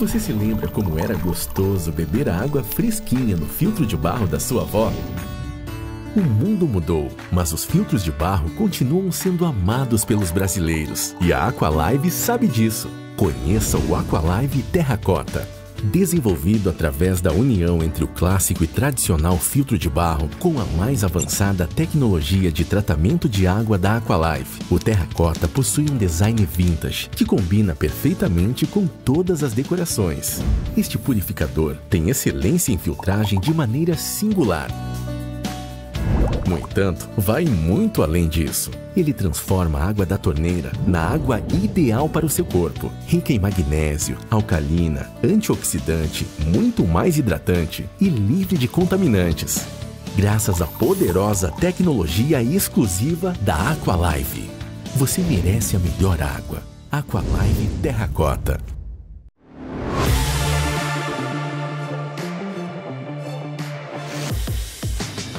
Você se lembra como era gostoso beber a água fresquinha no filtro de barro da sua avó? O mundo mudou, mas os filtros de barro continuam sendo amados pelos brasileiros. E a Aqualive sabe disso. Conheça o Aqualive Terracota desenvolvido através da união entre o clássico e tradicional filtro de barro com a mais avançada tecnologia de tratamento de água da Aqualife. O terracota possui um design vintage que combina perfeitamente com todas as decorações. Este purificador tem excelência em filtragem de maneira singular no entanto, vai muito além disso. Ele transforma a água da torneira na água ideal para o seu corpo, rica em magnésio, alcalina, antioxidante, muito mais hidratante e livre de contaminantes. Graças à poderosa tecnologia exclusiva da Aqualive. Você merece a melhor água. Aqualive Terracota.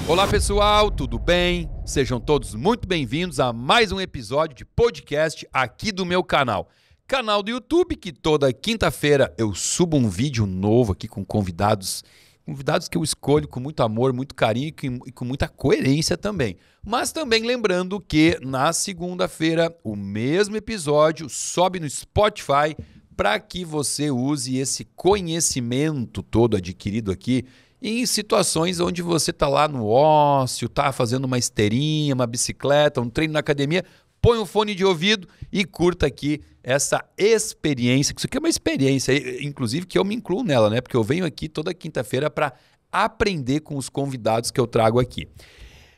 Olá pessoal, tudo bem? Sejam todos muito bem-vindos a mais um episódio de podcast aqui do meu canal. Canal do YouTube que toda quinta-feira eu subo um vídeo novo aqui com convidados convidados que eu escolho com muito amor, muito carinho e com muita coerência também. Mas também lembrando que na segunda-feira o mesmo episódio sobe no Spotify para que você use esse conhecimento todo adquirido aqui em situações onde você está lá no ócio, está fazendo uma esteirinha, uma bicicleta, um treino na academia, põe um fone de ouvido e curta aqui essa experiência, que isso aqui é uma experiência, inclusive que eu me incluo nela, né? Porque eu venho aqui toda quinta-feira para aprender com os convidados que eu trago aqui.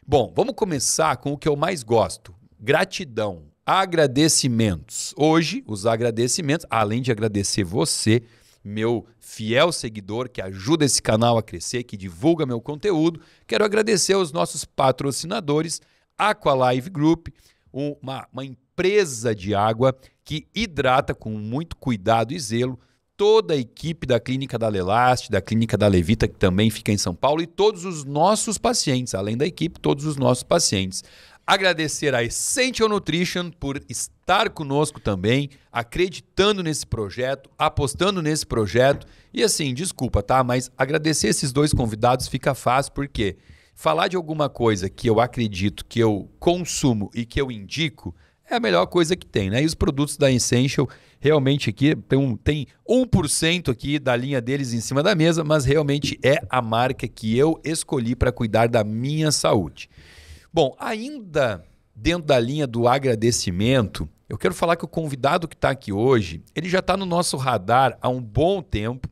Bom, vamos começar com o que eu mais gosto: gratidão, agradecimentos. Hoje, os agradecimentos, além de agradecer você, meu fiel seguidor que ajuda esse canal a crescer, que divulga meu conteúdo. Quero agradecer aos nossos patrocinadores, Aqualive Group, uma, uma empresa de água que hidrata com muito cuidado e zelo toda a equipe da Clínica da Lelaste, da Clínica da Levita, que também fica em São Paulo, e todos os nossos pacientes, além da equipe, todos os nossos pacientes. Agradecer a Essential Nutrition por estar conosco também, acreditando nesse projeto, apostando nesse projeto e assim, desculpa, tá? Mas agradecer esses dois convidados fica fácil, porque falar de alguma coisa que eu acredito, que eu consumo e que eu indico é a melhor coisa que tem, né? E os produtos da Essential realmente aqui tem, um, tem 1% aqui da linha deles em cima da mesa, mas realmente é a marca que eu escolhi para cuidar da minha saúde. Bom, ainda dentro da linha do agradecimento, eu quero falar que o convidado que está aqui hoje, ele já está no nosso radar há um bom tempo.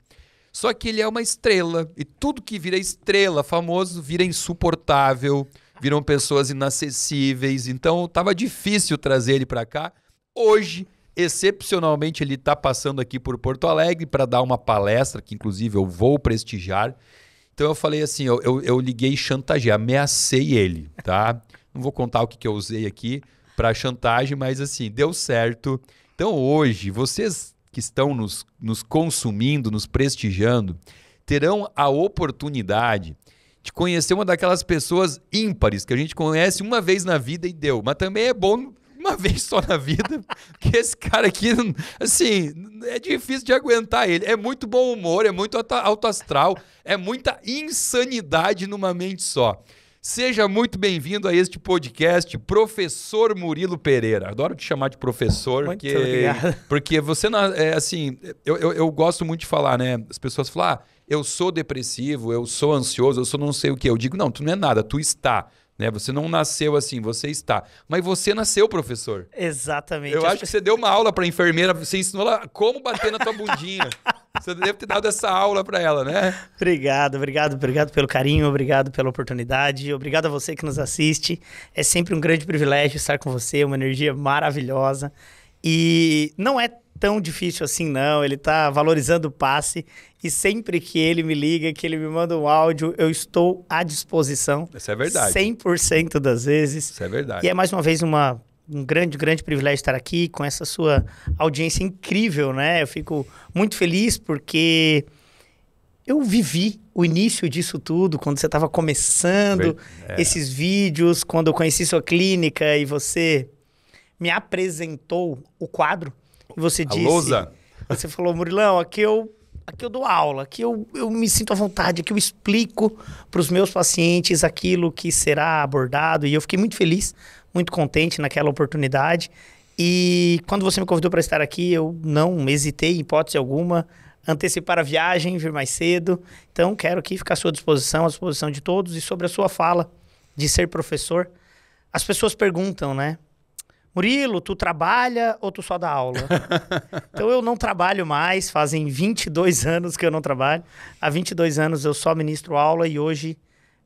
Só que ele é uma estrela. E tudo que vira estrela famoso vira insuportável, viram pessoas inacessíveis. Então tava difícil trazer ele para cá. Hoje, excepcionalmente, ele está passando aqui por Porto Alegre para dar uma palestra, que inclusive eu vou prestigiar. Então eu falei assim: eu, eu, eu liguei e chantagei, ameacei ele, tá? Não vou contar o que, que eu usei aqui para chantagem, mas assim, deu certo. Então hoje, vocês que estão nos, nos consumindo, nos prestigiando, terão a oportunidade de conhecer uma daquelas pessoas ímpares que a gente conhece uma vez na vida e deu. Mas também é bom uma vez só na vida, que esse cara aqui, assim, é difícil de aguentar ele. É muito bom humor, é muito alto astral, é muita insanidade numa mente só. Seja muito bem-vindo a este podcast, Professor Murilo Pereira. Adoro te chamar de professor, muito porque, obrigado. porque você, é, é, assim, eu, eu, eu, gosto muito de falar, né? As pessoas falam, ah, eu sou depressivo, eu sou ansioso, eu sou não sei o quê. Eu digo, não, tu não é nada, tu está. Né? Você não nasceu assim, você está. Mas você nasceu professor. Exatamente. Eu acho que você deu uma aula para enfermeira, você ensinou ela como bater na tua bundinha. Você deve ter dado essa aula para ela, né? Obrigado, obrigado, obrigado pelo carinho, obrigado pela oportunidade, obrigado a você que nos assiste. É sempre um grande privilégio estar com você, uma energia maravilhosa. E não é tão difícil assim, não. Ele tá valorizando o passe. E sempre que ele me liga, que ele me manda um áudio, eu estou à disposição. Isso é verdade. 100% das vezes. Isso é verdade. E é mais uma vez uma um grande, grande privilégio estar aqui com essa sua audiência incrível, né? Eu fico muito feliz porque eu vivi o início disso tudo, quando você estava começando é. esses vídeos, quando eu conheci sua clínica e você me apresentou o quadro e você disse... lousa. Você falou, Murilão, aqui eu, aqui eu dou aula, aqui eu, eu me sinto à vontade, aqui eu explico para os meus pacientes aquilo que será abordado e eu fiquei muito feliz muito contente naquela oportunidade. E quando você me convidou para estar aqui, eu não hesitei, em hipótese alguma, antecipar a viagem, vir mais cedo. Então, quero aqui ficar à sua disposição, à disposição de todos. E sobre a sua fala de ser professor, as pessoas perguntam, né? Murilo, tu trabalha ou tu só dá aula? então eu não trabalho mais, fazem 22 anos que eu não trabalho. Há 22 anos eu só ministro aula e hoje,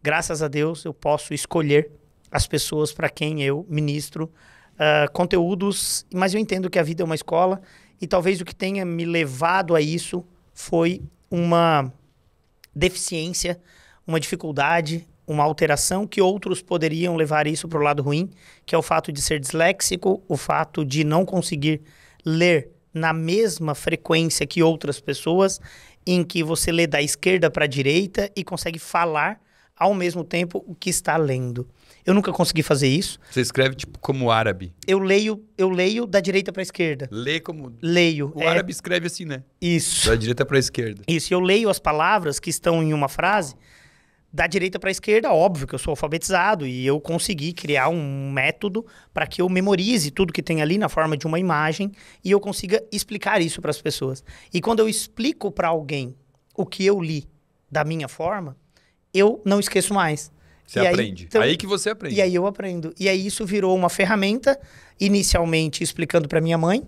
graças a Deus, eu posso escolher as pessoas para quem eu ministro uh, conteúdos, mas eu entendo que a vida é uma escola e talvez o que tenha me levado a isso foi uma deficiência, uma dificuldade, uma alteração que outros poderiam levar isso para o lado ruim, que é o fato de ser disléxico, o fato de não conseguir ler na mesma frequência que outras pessoas, em que você lê da esquerda para a direita e consegue falar ao mesmo tempo o que está lendo. Eu nunca consegui fazer isso. Você escreve tipo como árabe? Eu leio, eu leio da direita para esquerda. Lê como? Leio. O é... árabe escreve assim, né? Isso. Da direita para esquerda. Isso. Eu leio as palavras que estão em uma frase da direita para esquerda, óbvio que eu sou alfabetizado e eu consegui criar um método para que eu memorize tudo que tem ali na forma de uma imagem e eu consiga explicar isso para as pessoas. E quando eu explico para alguém o que eu li da minha forma, eu não esqueço mais. Você e aprende. Aí, então, aí que você aprende. E aí eu aprendo. E aí isso virou uma ferramenta, inicialmente explicando para minha mãe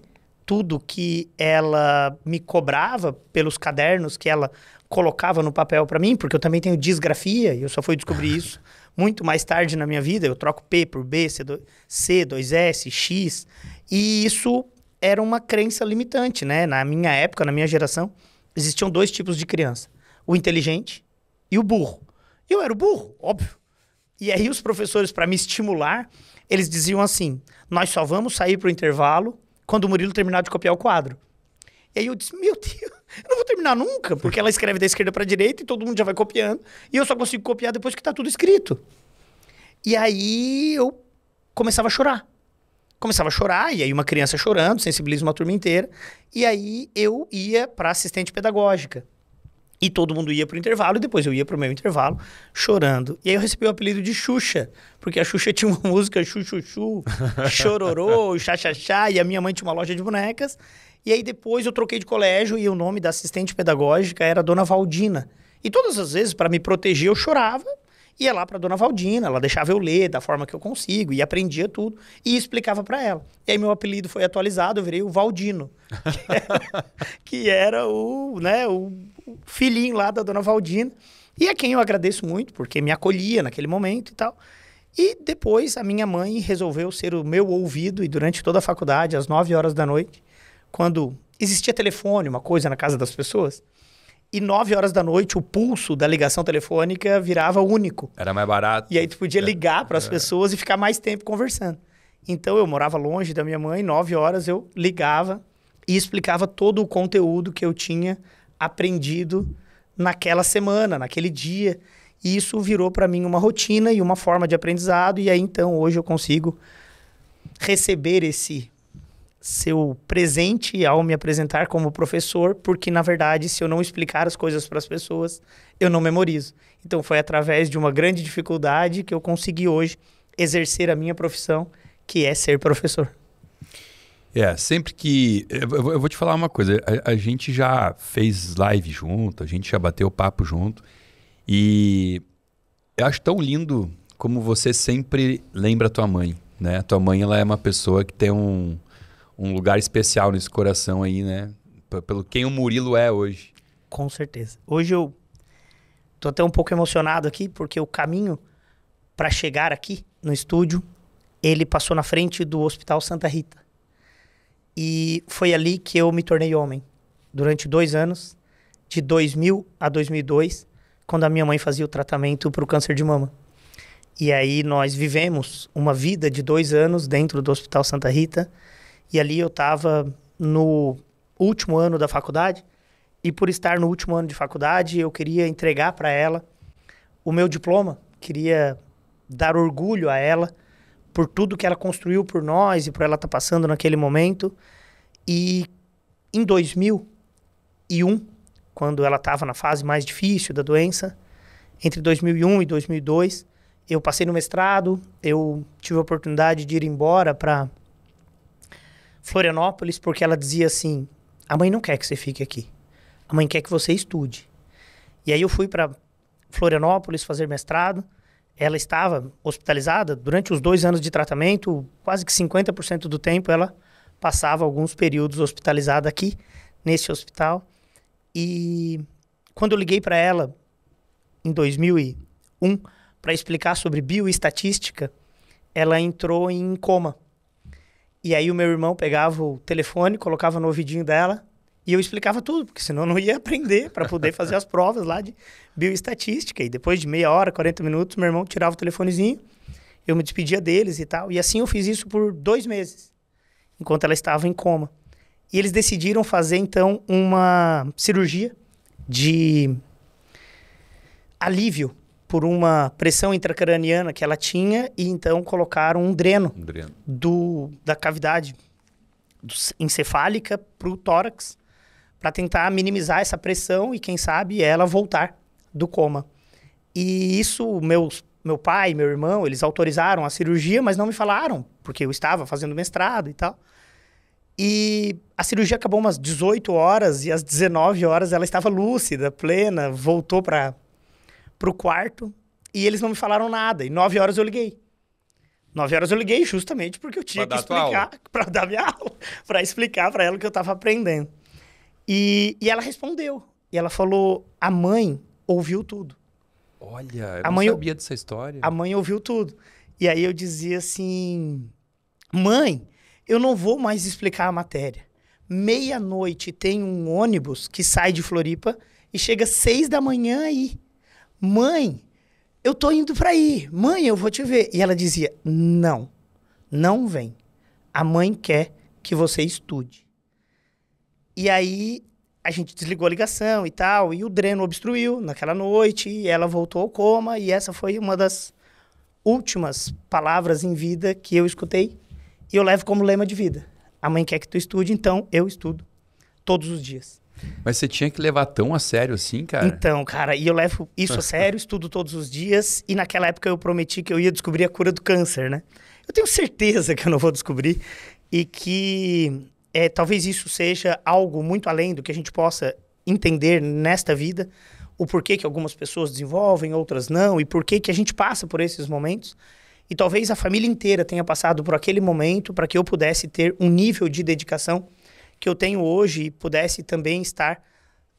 tudo que ela me cobrava pelos cadernos que ela colocava no papel para mim, porque eu também tenho disgrafia e eu só fui descobrir isso muito mais tarde na minha vida. Eu troco P por B, C, do, C 2S, X. E isso era uma crença limitante, né? Na minha época, na minha geração, existiam dois tipos de criança: o inteligente e o burro. E eu era o burro, óbvio. E aí os professores, para me estimular, eles diziam assim: nós só vamos sair para o intervalo quando o Murilo terminar de copiar o quadro. E aí eu disse: meu Deus, eu não vou terminar nunca, porque ela escreve da esquerda para a direita e todo mundo já vai copiando. E eu só consigo copiar depois que está tudo escrito. E aí eu começava a chorar. Começava a chorar, e aí uma criança chorando, sensibiliza uma turma inteira. E aí eu ia para assistente pedagógica. E todo mundo ia pro intervalo e depois eu ia pro meu intervalo chorando. E aí eu recebi o apelido de Xuxa, porque a Xuxa tinha uma música chuchuchu, Chororô, Xaxaxá, e a minha mãe tinha uma loja de bonecas. E aí depois eu troquei de colégio e o nome da assistente pedagógica era Dona Valdina. E todas as vezes, para me proteger, eu chorava ia lá para dona Valdina, ela deixava eu ler da forma que eu consigo e aprendia tudo e explicava para ela. E aí meu apelido foi atualizado, eu virei o Valdino, que era, que era o, né, o filhinho lá da dona Valdina. E a é quem eu agradeço muito, porque me acolhia naquele momento e tal. E depois a minha mãe resolveu ser o meu ouvido e durante toda a faculdade, às 9 horas da noite, quando existia telefone, uma coisa na casa das pessoas, e 9 horas da noite, o pulso da ligação telefônica virava único. Era mais barato. E aí tu podia é. ligar para as é. pessoas e ficar mais tempo conversando. Então eu morava longe da minha mãe, 9 horas eu ligava e explicava todo o conteúdo que eu tinha aprendido naquela semana, naquele dia. E isso virou para mim uma rotina e uma forma de aprendizado. E aí então hoje eu consigo receber esse seu presente ao me apresentar como professor, porque na verdade, se eu não explicar as coisas para as pessoas, eu não memorizo. Então foi através de uma grande dificuldade que eu consegui hoje exercer a minha profissão, que é ser professor. É, sempre que. Eu vou te falar uma coisa. A, a gente já fez live junto, a gente já bateu papo junto. E eu acho tão lindo como você sempre lembra a tua mãe, né? A tua mãe, ela é uma pessoa que tem um um lugar especial nesse coração aí, né? P pelo quem o Murilo é hoje. Com certeza. Hoje eu tô até um pouco emocionado aqui, porque o caminho para chegar aqui no estúdio, ele passou na frente do Hospital Santa Rita. E foi ali que eu me tornei homem. Durante dois anos, de 2000 a 2002, quando a minha mãe fazia o tratamento para o câncer de mama. E aí nós vivemos uma vida de dois anos dentro do Hospital Santa Rita e ali eu estava no último ano da faculdade. E por estar no último ano de faculdade, eu queria entregar para ela o meu diploma, queria dar orgulho a ela por tudo que ela construiu por nós e por ela estar tá passando naquele momento. E em 2001, quando ela estava na fase mais difícil da doença, entre 2001 e 2002, eu passei no mestrado, eu tive a oportunidade de ir embora para Florianópolis porque ela dizia assim: a mãe não quer que você fique aqui. A mãe quer que você estude. E aí eu fui para Florianópolis fazer mestrado. Ela estava hospitalizada durante os dois anos de tratamento, quase que 50% do tempo ela passava alguns períodos hospitalizada aqui, nesse hospital. E quando eu liguei para ela em 2001 para explicar sobre bioestatística, ela entrou em coma e aí o meu irmão pegava o telefone, colocava no ouvidinho dela e eu explicava tudo, porque senão eu não ia aprender para poder fazer as provas lá de bioestatística. E depois de meia hora, 40 minutos, meu irmão tirava o telefonezinho, eu me despedia deles e tal. E assim eu fiz isso por dois meses, enquanto ela estava em coma. E eles decidiram fazer então uma cirurgia de alívio por uma pressão intracraniana que ela tinha e então colocaram um dreno, um dreno. Do, da cavidade do, encefálica para o tórax para tentar minimizar essa pressão e quem sabe ela voltar do coma. E isso meus meu pai, meu irmão, eles autorizaram a cirurgia, mas não me falaram, porque eu estava fazendo mestrado e tal. E a cirurgia acabou umas 18 horas e às 19 horas ela estava lúcida, plena, voltou para pro quarto e eles não me falaram nada. E nove horas eu liguei. Nove horas eu liguei justamente porque eu tinha pra que explicar, para dar minha aula, para explicar para ela o que eu estava aprendendo. E, e ela respondeu. E ela falou: a mãe ouviu tudo. Olha, eu a não mãe, sabia dessa história. A mãe ouviu tudo. E aí eu dizia assim: mãe, eu não vou mais explicar a matéria. Meia-noite tem um ônibus que sai de Floripa e chega seis da manhã aí mãe, eu tô indo para aí, mãe, eu vou te ver. E ela dizia: não, não vem. A mãe quer que você estude. E aí a gente desligou a ligação e tal, e o dreno obstruiu naquela noite, e ela voltou ao coma, e essa foi uma das últimas palavras em vida que eu escutei e eu levo como lema de vida. A mãe quer que tu estude, então eu estudo todos os dias. Mas você tinha que levar tão a sério assim, cara? Então, cara, e eu levo isso a sério, estudo todos os dias, e naquela época eu prometi que eu ia descobrir a cura do câncer, né? Eu tenho certeza que eu não vou descobrir e que é, talvez isso seja algo muito além do que a gente possa entender nesta vida, o porquê que algumas pessoas desenvolvem, outras não, e porquê que a gente passa por esses momentos. E talvez a família inteira tenha passado por aquele momento para que eu pudesse ter um nível de dedicação que eu tenho hoje e pudesse também estar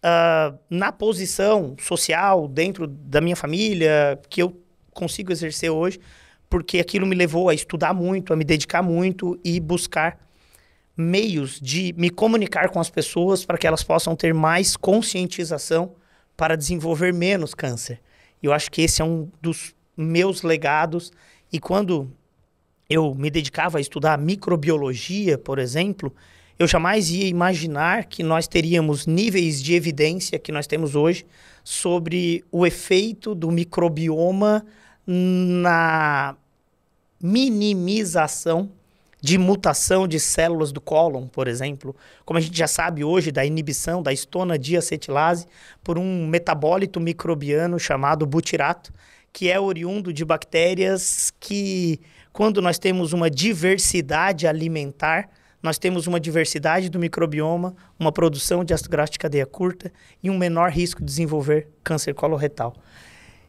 uh, na posição social, dentro da minha família, que eu consigo exercer hoje, porque aquilo me levou a estudar muito, a me dedicar muito e buscar meios de me comunicar com as pessoas para que elas possam ter mais conscientização para desenvolver menos câncer. Eu acho que esse é um dos meus legados e quando eu me dedicava a estudar microbiologia, por exemplo, eu jamais ia imaginar que nós teríamos níveis de evidência que nós temos hoje sobre o efeito do microbioma na minimização de mutação de células do cólon, por exemplo, como a gente já sabe hoje da inibição da estona diacetilase por um metabólito microbiano chamado butirato, que é oriundo de bactérias que, quando nós temos uma diversidade alimentar, nós temos uma diversidade do microbioma, uma produção de ácido graxo de cadeia curta e um menor risco de desenvolver câncer coloretal.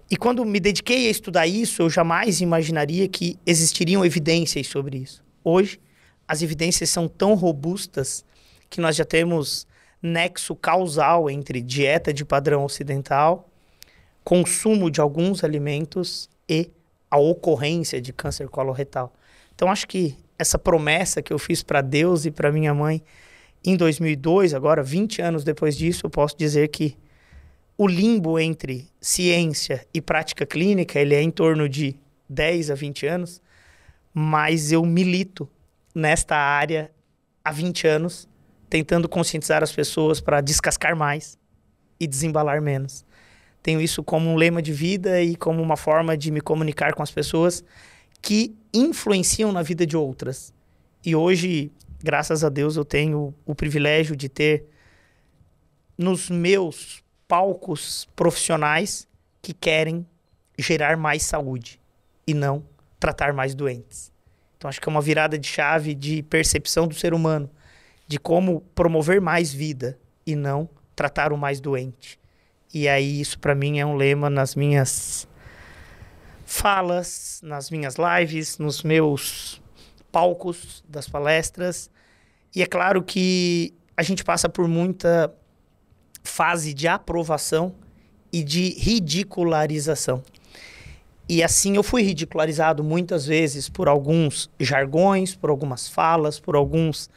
E quando me dediquei a estudar isso, eu jamais imaginaria que existiriam evidências sobre isso. Hoje, as evidências são tão robustas que nós já temos nexo causal entre dieta de padrão ocidental, consumo de alguns alimentos e a ocorrência de câncer coloretal. Então, acho que essa promessa que eu fiz para Deus e para minha mãe em 2002, agora 20 anos depois disso, eu posso dizer que o limbo entre ciência e prática clínica, ele é em torno de 10 a 20 anos, mas eu milito nesta área há 20 anos, tentando conscientizar as pessoas para descascar mais e desembalar menos. Tenho isso como um lema de vida e como uma forma de me comunicar com as pessoas que influenciam na vida de outras. E hoje, graças a Deus, eu tenho o privilégio de ter nos meus palcos profissionais que querem gerar mais saúde e não tratar mais doentes. Então acho que é uma virada de chave de percepção do ser humano, de como promover mais vida e não tratar o mais doente. E aí isso para mim é um lema nas minhas falas, nas minhas lives, nos meus palcos das palestras. E é claro que a gente passa por muita fase de aprovação e de ridicularização. E assim eu fui ridicularizado muitas vezes por alguns jargões, por algumas falas, por alguns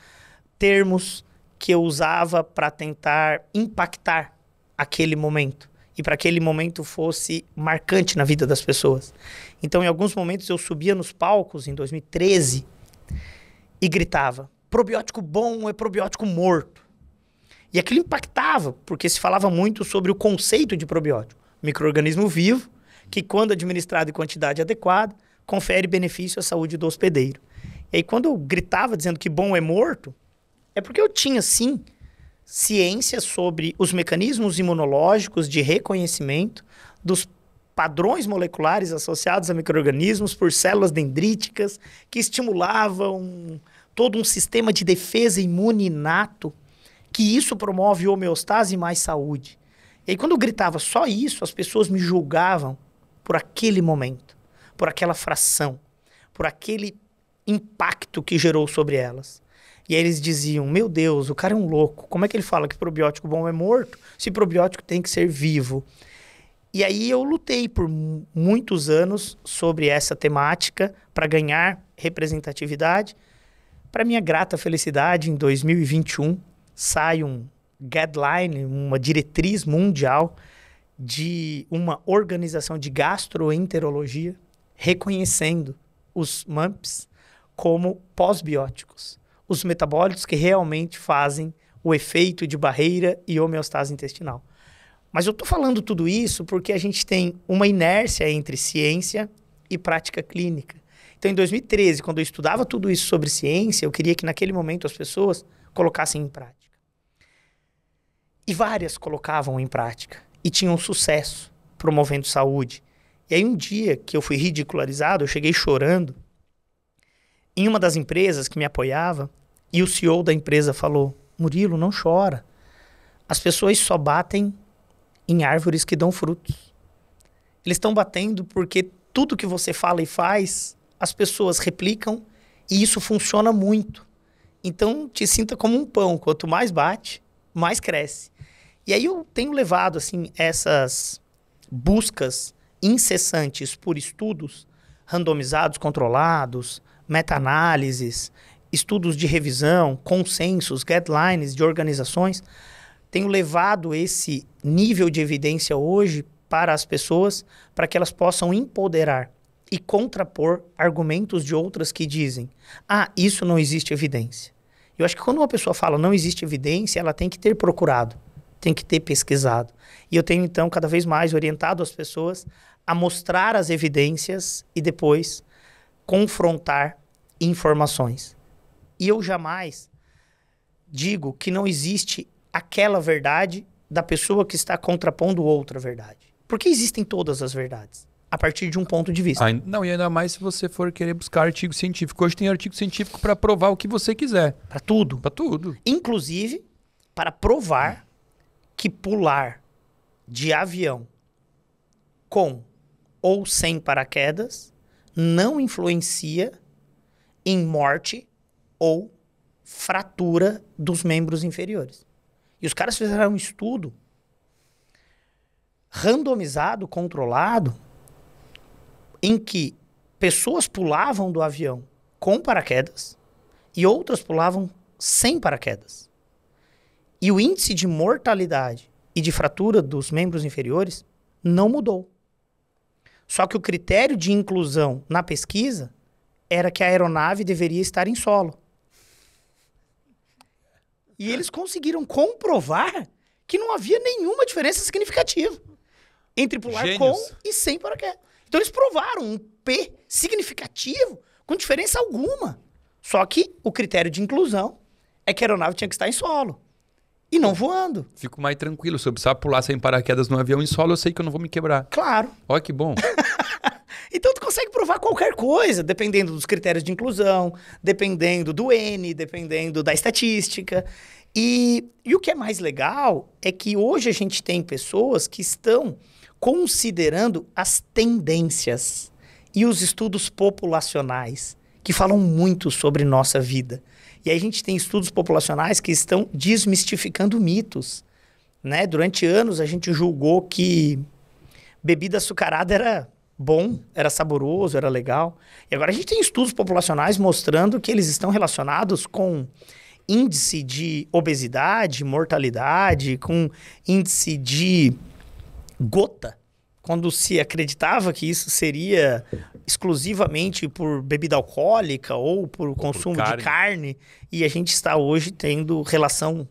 termos que eu usava para tentar impactar aquele momento e para aquele momento fosse marcante na vida das pessoas. Então, em alguns momentos, eu subia nos palcos em 2013 e gritava: probiótico bom é probiótico morto. E aquilo impactava, porque se falava muito sobre o conceito de probiótico. Microorganismo vivo, que quando administrado em quantidade adequada, confere benefício à saúde do hospedeiro. E aí, quando eu gritava dizendo que bom é morto, é porque eu tinha, sim, ciência sobre os mecanismos imunológicos de reconhecimento dos padrões moleculares associados a microrganismos por células dendríticas que estimulavam todo um sistema de defesa imune inato, que isso promove homeostase e mais saúde. E aí, quando eu gritava só isso, as pessoas me julgavam por aquele momento, por aquela fração, por aquele impacto que gerou sobre elas. E aí eles diziam: Meu Deus, o cara é um louco. Como é que ele fala que probiótico bom é morto se probiótico tem que ser vivo? E aí eu lutei por muitos anos sobre essa temática para ganhar representatividade. Para minha grata felicidade, em 2021 sai um guideline, uma diretriz mundial de uma organização de gastroenterologia reconhecendo os MAMPs como pós-bióticos os metabólitos que realmente fazem o efeito de barreira e homeostase intestinal. Mas eu estou falando tudo isso porque a gente tem uma inércia entre ciência e prática clínica. Então, em 2013, quando eu estudava tudo isso sobre ciência, eu queria que naquele momento as pessoas colocassem em prática. E várias colocavam em prática e tinham sucesso promovendo saúde. E aí, um dia que eu fui ridicularizado, eu cheguei chorando em uma das empresas que me apoiava e o CEO da empresa falou: Murilo, não chora. As pessoas só batem em árvores que dão frutos. Eles estão batendo porque tudo que você fala e faz, as pessoas replicam e isso funciona muito. Então te sinta como um pão, quanto mais bate, mais cresce. E aí eu tenho levado assim essas buscas incessantes por estudos randomizados, controlados, meta-análises, estudos de revisão, consensos, guidelines de organizações, tenho levado esse nível de evidência hoje para as pessoas, para que elas possam empoderar e contrapor argumentos de outras que dizem: ah, isso não existe evidência. Eu acho que quando uma pessoa fala não existe evidência, ela tem que ter procurado, tem que ter pesquisado. E eu tenho então cada vez mais orientado as pessoas a mostrar as evidências e depois confrontar informações. E eu jamais digo que não existe aquela verdade da pessoa que está contrapondo outra verdade. Porque existem todas as verdades a partir de um ponto de vista. Ah, não, e ainda mais se você for querer buscar artigo científico. Hoje tem artigo científico para provar o que você quiser. Para tudo. Para tudo. Inclusive, para provar que pular de avião com ou sem paraquedas não influencia em morte ou fratura dos membros inferiores. E os caras fizeram um estudo randomizado, controlado, em que pessoas pulavam do avião com paraquedas e outras pulavam sem paraquedas. E o índice de mortalidade e de fratura dos membros inferiores não mudou. Só que o critério de inclusão na pesquisa era que a aeronave deveria estar em solo. E eles conseguiram comprovar que não havia nenhuma diferença significativa entre pular Gênios. com e sem paraquedas. Então eles provaram um P significativo com diferença alguma. Só que o critério de inclusão é que a aeronave tinha que estar em solo e não voando. Fico mais tranquilo. Se eu precisar pular sem paraquedas no avião em solo, eu sei que eu não vou me quebrar. Claro. Olha que bom. Então tu consegue provar qualquer coisa, dependendo dos critérios de inclusão, dependendo do N, dependendo da estatística. E, e o que é mais legal é que hoje a gente tem pessoas que estão considerando as tendências e os estudos populacionais, que falam muito sobre nossa vida. E aí a gente tem estudos populacionais que estão desmistificando mitos. Né? Durante anos a gente julgou que bebida açucarada era bom, era saboroso, era legal. E agora a gente tem estudos populacionais mostrando que eles estão relacionados com índice de obesidade, mortalidade, com índice de gota. Quando se acreditava que isso seria exclusivamente por bebida alcoólica ou por ou consumo por carne. de carne, e a gente está hoje tendo relação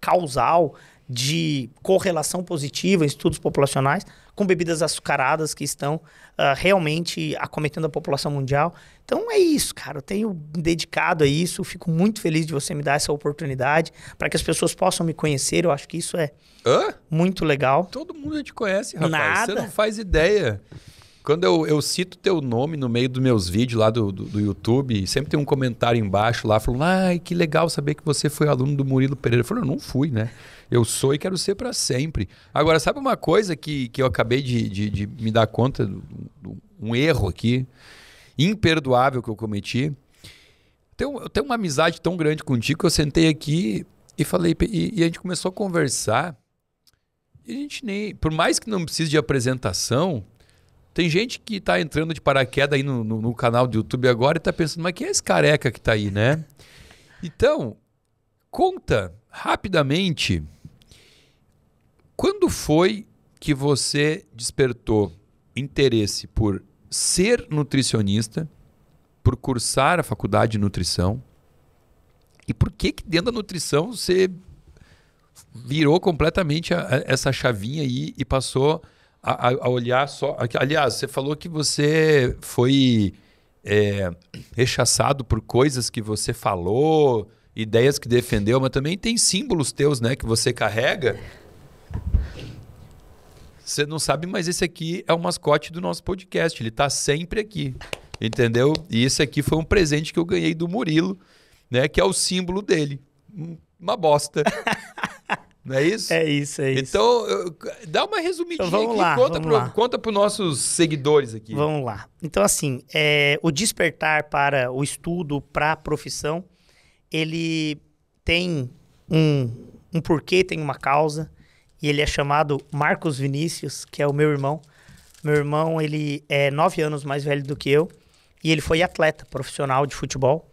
causal de correlação positiva em estudos populacionais com bebidas açucaradas que estão uh, realmente acometendo a população mundial. Então é isso, cara. Eu tenho dedicado a isso. Fico muito feliz de você me dar essa oportunidade para que as pessoas possam me conhecer. Eu acho que isso é Hã? muito legal. Todo mundo te conhece, rapaz. Nada. Você não faz ideia. Quando eu, eu cito teu nome no meio dos meus vídeos lá do, do, do YouTube, sempre tem um comentário embaixo lá falando: ai, que legal saber que você foi aluno do Murilo Pereira. Eu falei: não fui, né? Eu sou e quero ser para sempre. Agora, sabe uma coisa que, que eu acabei de, de, de me dar conta, do, do, um erro aqui, imperdoável que eu cometi? Tenho, eu tenho uma amizade tão grande contigo que eu sentei aqui e falei, e, e a gente começou a conversar. E a gente nem, por mais que não precise de apresentação, tem gente que tá entrando de paraquedas aí no, no, no, canal do YouTube agora e tá pensando, mas quem é esse careca que tá aí, né? Então, conta rapidamente quando foi que você despertou interesse por ser nutricionista, por cursar a faculdade de nutrição? E por que que dentro da nutrição você virou completamente a, a, essa chavinha aí e passou a, a olhar só. Aliás, você falou que você foi é, rechaçado por coisas que você falou, ideias que defendeu, mas também tem símbolos teus, né, que você carrega. Você não sabe, mas esse aqui é o mascote do nosso podcast. Ele está sempre aqui. Entendeu? E esse aqui foi um presente que eu ganhei do Murilo, né? Que é o símbolo dele. Uma bosta. Não é isso? É isso, é isso. Então, dá uma resumidinha então, vamos aqui, lá, conta, conta para os nossos seguidores aqui. Vamos lá. Então, assim, é, o despertar para o estudo, para a profissão, ele tem um, um porquê, tem uma causa, e ele é chamado Marcos Vinícius, que é o meu irmão. Meu irmão, ele é nove anos mais velho do que eu, e ele foi atleta profissional de futebol.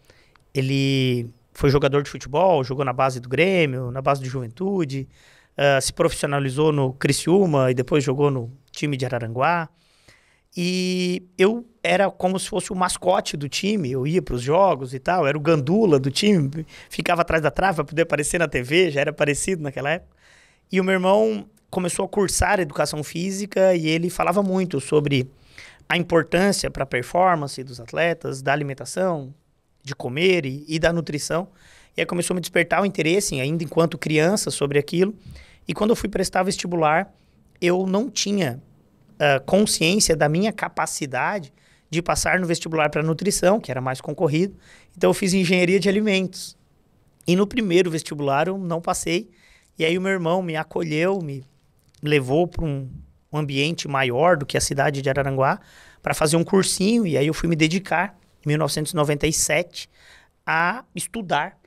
Ele foi jogador de futebol, jogou na base do Grêmio, na base do Juventude, uh, se profissionalizou no Criciúma e depois jogou no time de Araranguá. E eu era como se fosse o mascote do time, eu ia para os jogos e tal, era o gandula do time, ficava atrás da trave para poder aparecer na TV, já era parecido naquela época. E o meu irmão começou a cursar educação física e ele falava muito sobre a importância para a performance dos atletas, da alimentação, de comer e, e da nutrição. E aí começou a me despertar o interesse, ainda enquanto criança, sobre aquilo. E quando eu fui prestar vestibular, eu não tinha uh, consciência da minha capacidade de passar no vestibular para nutrição, que era mais concorrido. Então eu fiz engenharia de alimentos. E no primeiro vestibular eu não passei. E aí o meu irmão me acolheu, me levou para um, um ambiente maior do que a cidade de Araranguá para fazer um cursinho e aí eu fui me dedicar 1997, a estudar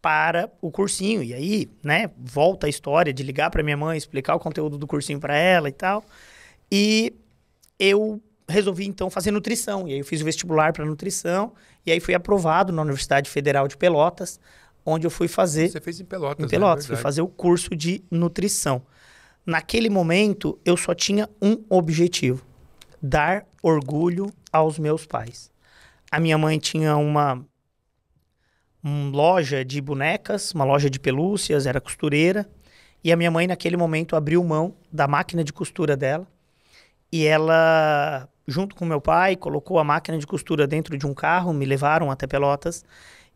para o cursinho. E aí, né, volta a história de ligar para minha mãe, explicar o conteúdo do cursinho para ela e tal. E eu resolvi então fazer nutrição. E aí eu fiz o vestibular para nutrição e aí fui aprovado na Universidade Federal de Pelotas, onde eu fui fazer Você fez em Pelotas, em né? Pelotas, né? fui fazer o curso de nutrição. Naquele momento, eu só tinha um objetivo: dar orgulho aos meus pais a minha mãe tinha uma, uma loja de bonecas, uma loja de pelúcias, era costureira. E a minha mãe, naquele momento, abriu mão da máquina de costura dela. E ela, junto com meu pai, colocou a máquina de costura dentro de um carro, me levaram até Pelotas.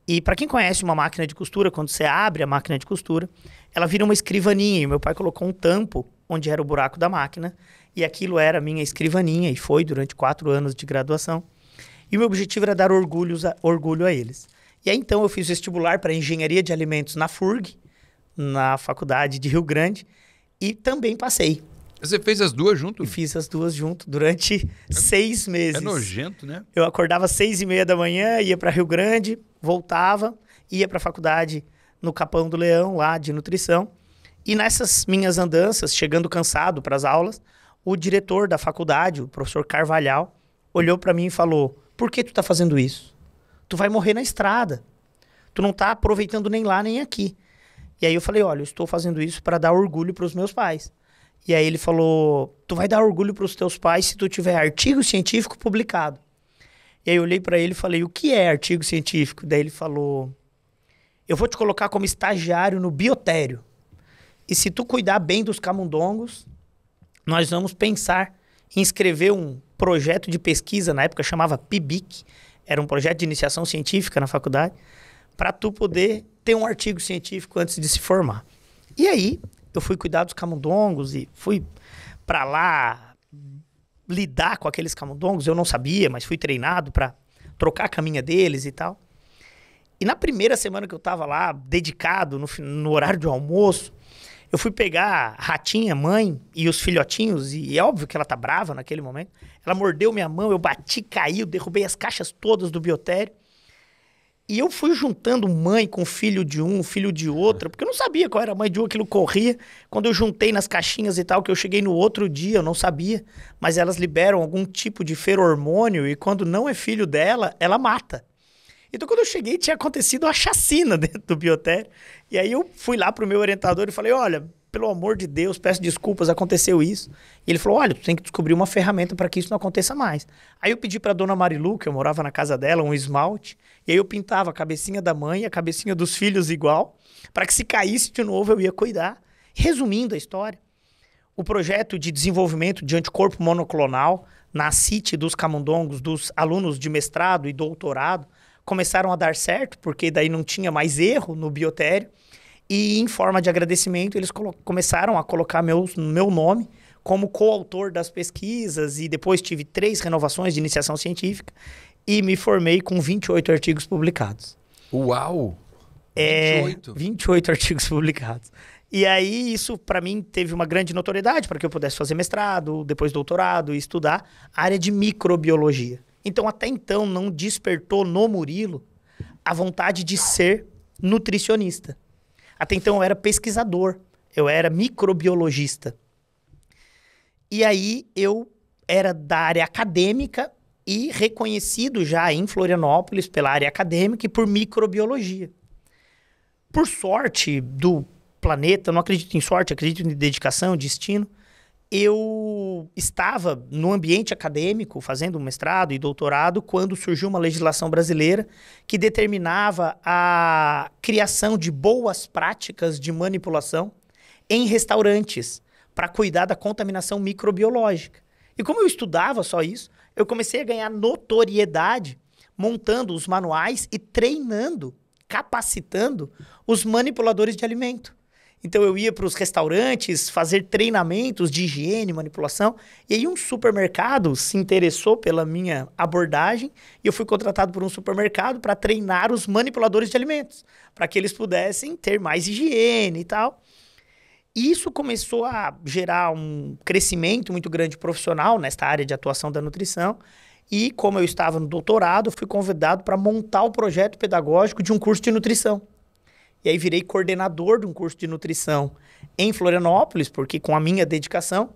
E para quem conhece uma máquina de costura, quando você abre a máquina de costura, ela vira uma escrivaninha. E meu pai colocou um tampo onde era o buraco da máquina. E aquilo era minha escrivaninha e foi durante quatro anos de graduação. E o meu objetivo era dar orgulhos a, orgulho a eles. E aí então eu fiz vestibular para engenharia de alimentos na FURG, na faculdade de Rio Grande, e também passei. Você fez as duas junto? E fiz as duas junto durante é, seis meses. É nojento, né? Eu acordava às seis e meia da manhã, ia para Rio Grande, voltava, ia para a faculdade no Capão do Leão, lá de nutrição. E nessas minhas andanças, chegando cansado para as aulas, o diretor da faculdade, o professor Carvalhal, olhou para mim e falou: por que tu tá fazendo isso? Tu vai morrer na estrada. Tu não tá aproveitando nem lá nem aqui. E aí eu falei, olha, eu estou fazendo isso para dar orgulho para os meus pais. E aí ele falou, tu vai dar orgulho para os teus pais se tu tiver artigo científico publicado. E aí eu olhei para ele e falei, o que é artigo científico? Daí ele falou, eu vou te colocar como estagiário no biotério. E se tu cuidar bem dos camundongos, nós vamos pensar em escrever um projeto de pesquisa, na época chamava PIBIC, era um projeto de iniciação científica na faculdade, para tu poder ter um artigo científico antes de se formar. E aí, eu fui cuidar dos camundongos e fui para lá lidar com aqueles camundongos. Eu não sabia, mas fui treinado para trocar a caminha deles e tal. E na primeira semana que eu estava lá, dedicado, no, no horário de almoço, eu fui pegar a ratinha, mãe, e os filhotinhos, e, é óbvio que ela tá brava naquele momento. Ela mordeu minha mão, eu bati, caiu, derrubei as caixas todas do biotério. E eu fui juntando mãe com filho de um, filho de outro, porque eu não sabia qual era a mãe de um, aquilo corria. Quando eu juntei nas caixinhas e tal, que eu cheguei no outro dia, eu não sabia. Mas elas liberam algum tipo de ferormônio e quando não é filho dela, ela mata. Então, quando eu cheguei, tinha acontecido uma chacina dentro do biotério. E aí eu fui lá pro meu orientador e falei, olha, pelo amor de Deus, peço desculpas, aconteceu isso. E ele falou, olha, tu tem que descobrir uma ferramenta para que isso não aconteça mais. Aí eu pedi para dona Marilu, que eu morava na casa dela, um esmalte, e aí eu pintava a cabecinha da mãe, a cabecinha dos filhos igual, para que se caísse de novo eu ia cuidar. Resumindo a história, o projeto de desenvolvimento de anticorpo monoclonal na CIT dos camundongos, dos alunos de mestrado e doutorado, começaram a dar certo, porque daí não tinha mais erro no biotério. E em forma de agradecimento, eles começaram a colocar meu, meu nome como coautor das pesquisas e depois tive três renovações de iniciação científica e me formei com 28 artigos publicados. Uau! É, 28. 28 artigos publicados. E aí isso para mim teve uma grande notoriedade para que eu pudesse fazer mestrado, depois doutorado e estudar a área de microbiologia. Então, até então, não despertou no Murilo a vontade de ser nutricionista. Até então, eu era pesquisador, eu era microbiologista. E aí, eu era da área acadêmica e reconhecido já em Florianópolis pela área acadêmica e por microbiologia. Por sorte do planeta, não acredito em sorte, acredito em dedicação, destino eu estava no ambiente acadêmico, fazendo mestrado e doutorado, quando surgiu uma legislação brasileira que determinava a criação de boas práticas de manipulação em restaurantes para cuidar da contaminação microbiológica. E como eu estudava só isso, eu comecei a ganhar notoriedade montando os manuais e treinando, capacitando os manipuladores de alimento. Então eu ia para os restaurantes fazer treinamentos de higiene, manipulação. E aí um supermercado se interessou pela minha abordagem e eu fui contratado por um supermercado para treinar os manipuladores de alimentos, para que eles pudessem ter mais higiene e tal. E isso começou a gerar um crescimento muito grande profissional nesta área de atuação da nutrição. E como eu estava no doutorado, fui convidado para montar o projeto pedagógico de um curso de nutrição. E aí virei coordenador de um curso de nutrição em Florianópolis, porque com a minha dedicação,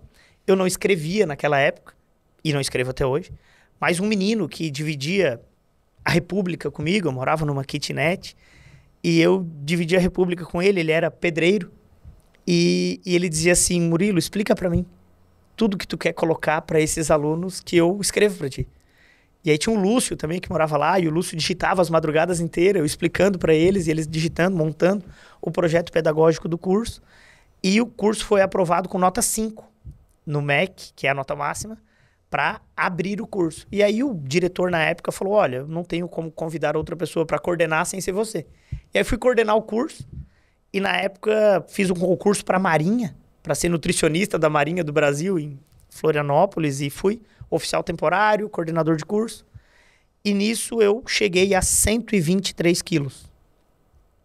eu não escrevia naquela época, e não escrevo até hoje, mas um menino que dividia a república comigo, eu morava numa kitnet, e eu dividia a república com ele, ele era pedreiro, e, e ele dizia assim, Murilo, explica para mim tudo que tu quer colocar para esses alunos que eu escrevo para ti. E aí tinha o Lúcio também que morava lá, e o Lúcio digitava as madrugadas inteiras, eu explicando para eles, e eles digitando, montando o projeto pedagógico do curso. E o curso foi aprovado com nota 5 no MEC, que é a nota máxima, para abrir o curso. E aí o diretor na época falou: "Olha, não tenho como convidar outra pessoa para coordenar sem ser você". E aí fui coordenar o curso. E na época fiz um concurso para a Marinha, para ser nutricionista da Marinha do Brasil em Florianópolis e fui oficial temporário, coordenador de curso. E nisso eu cheguei a 123 quilos.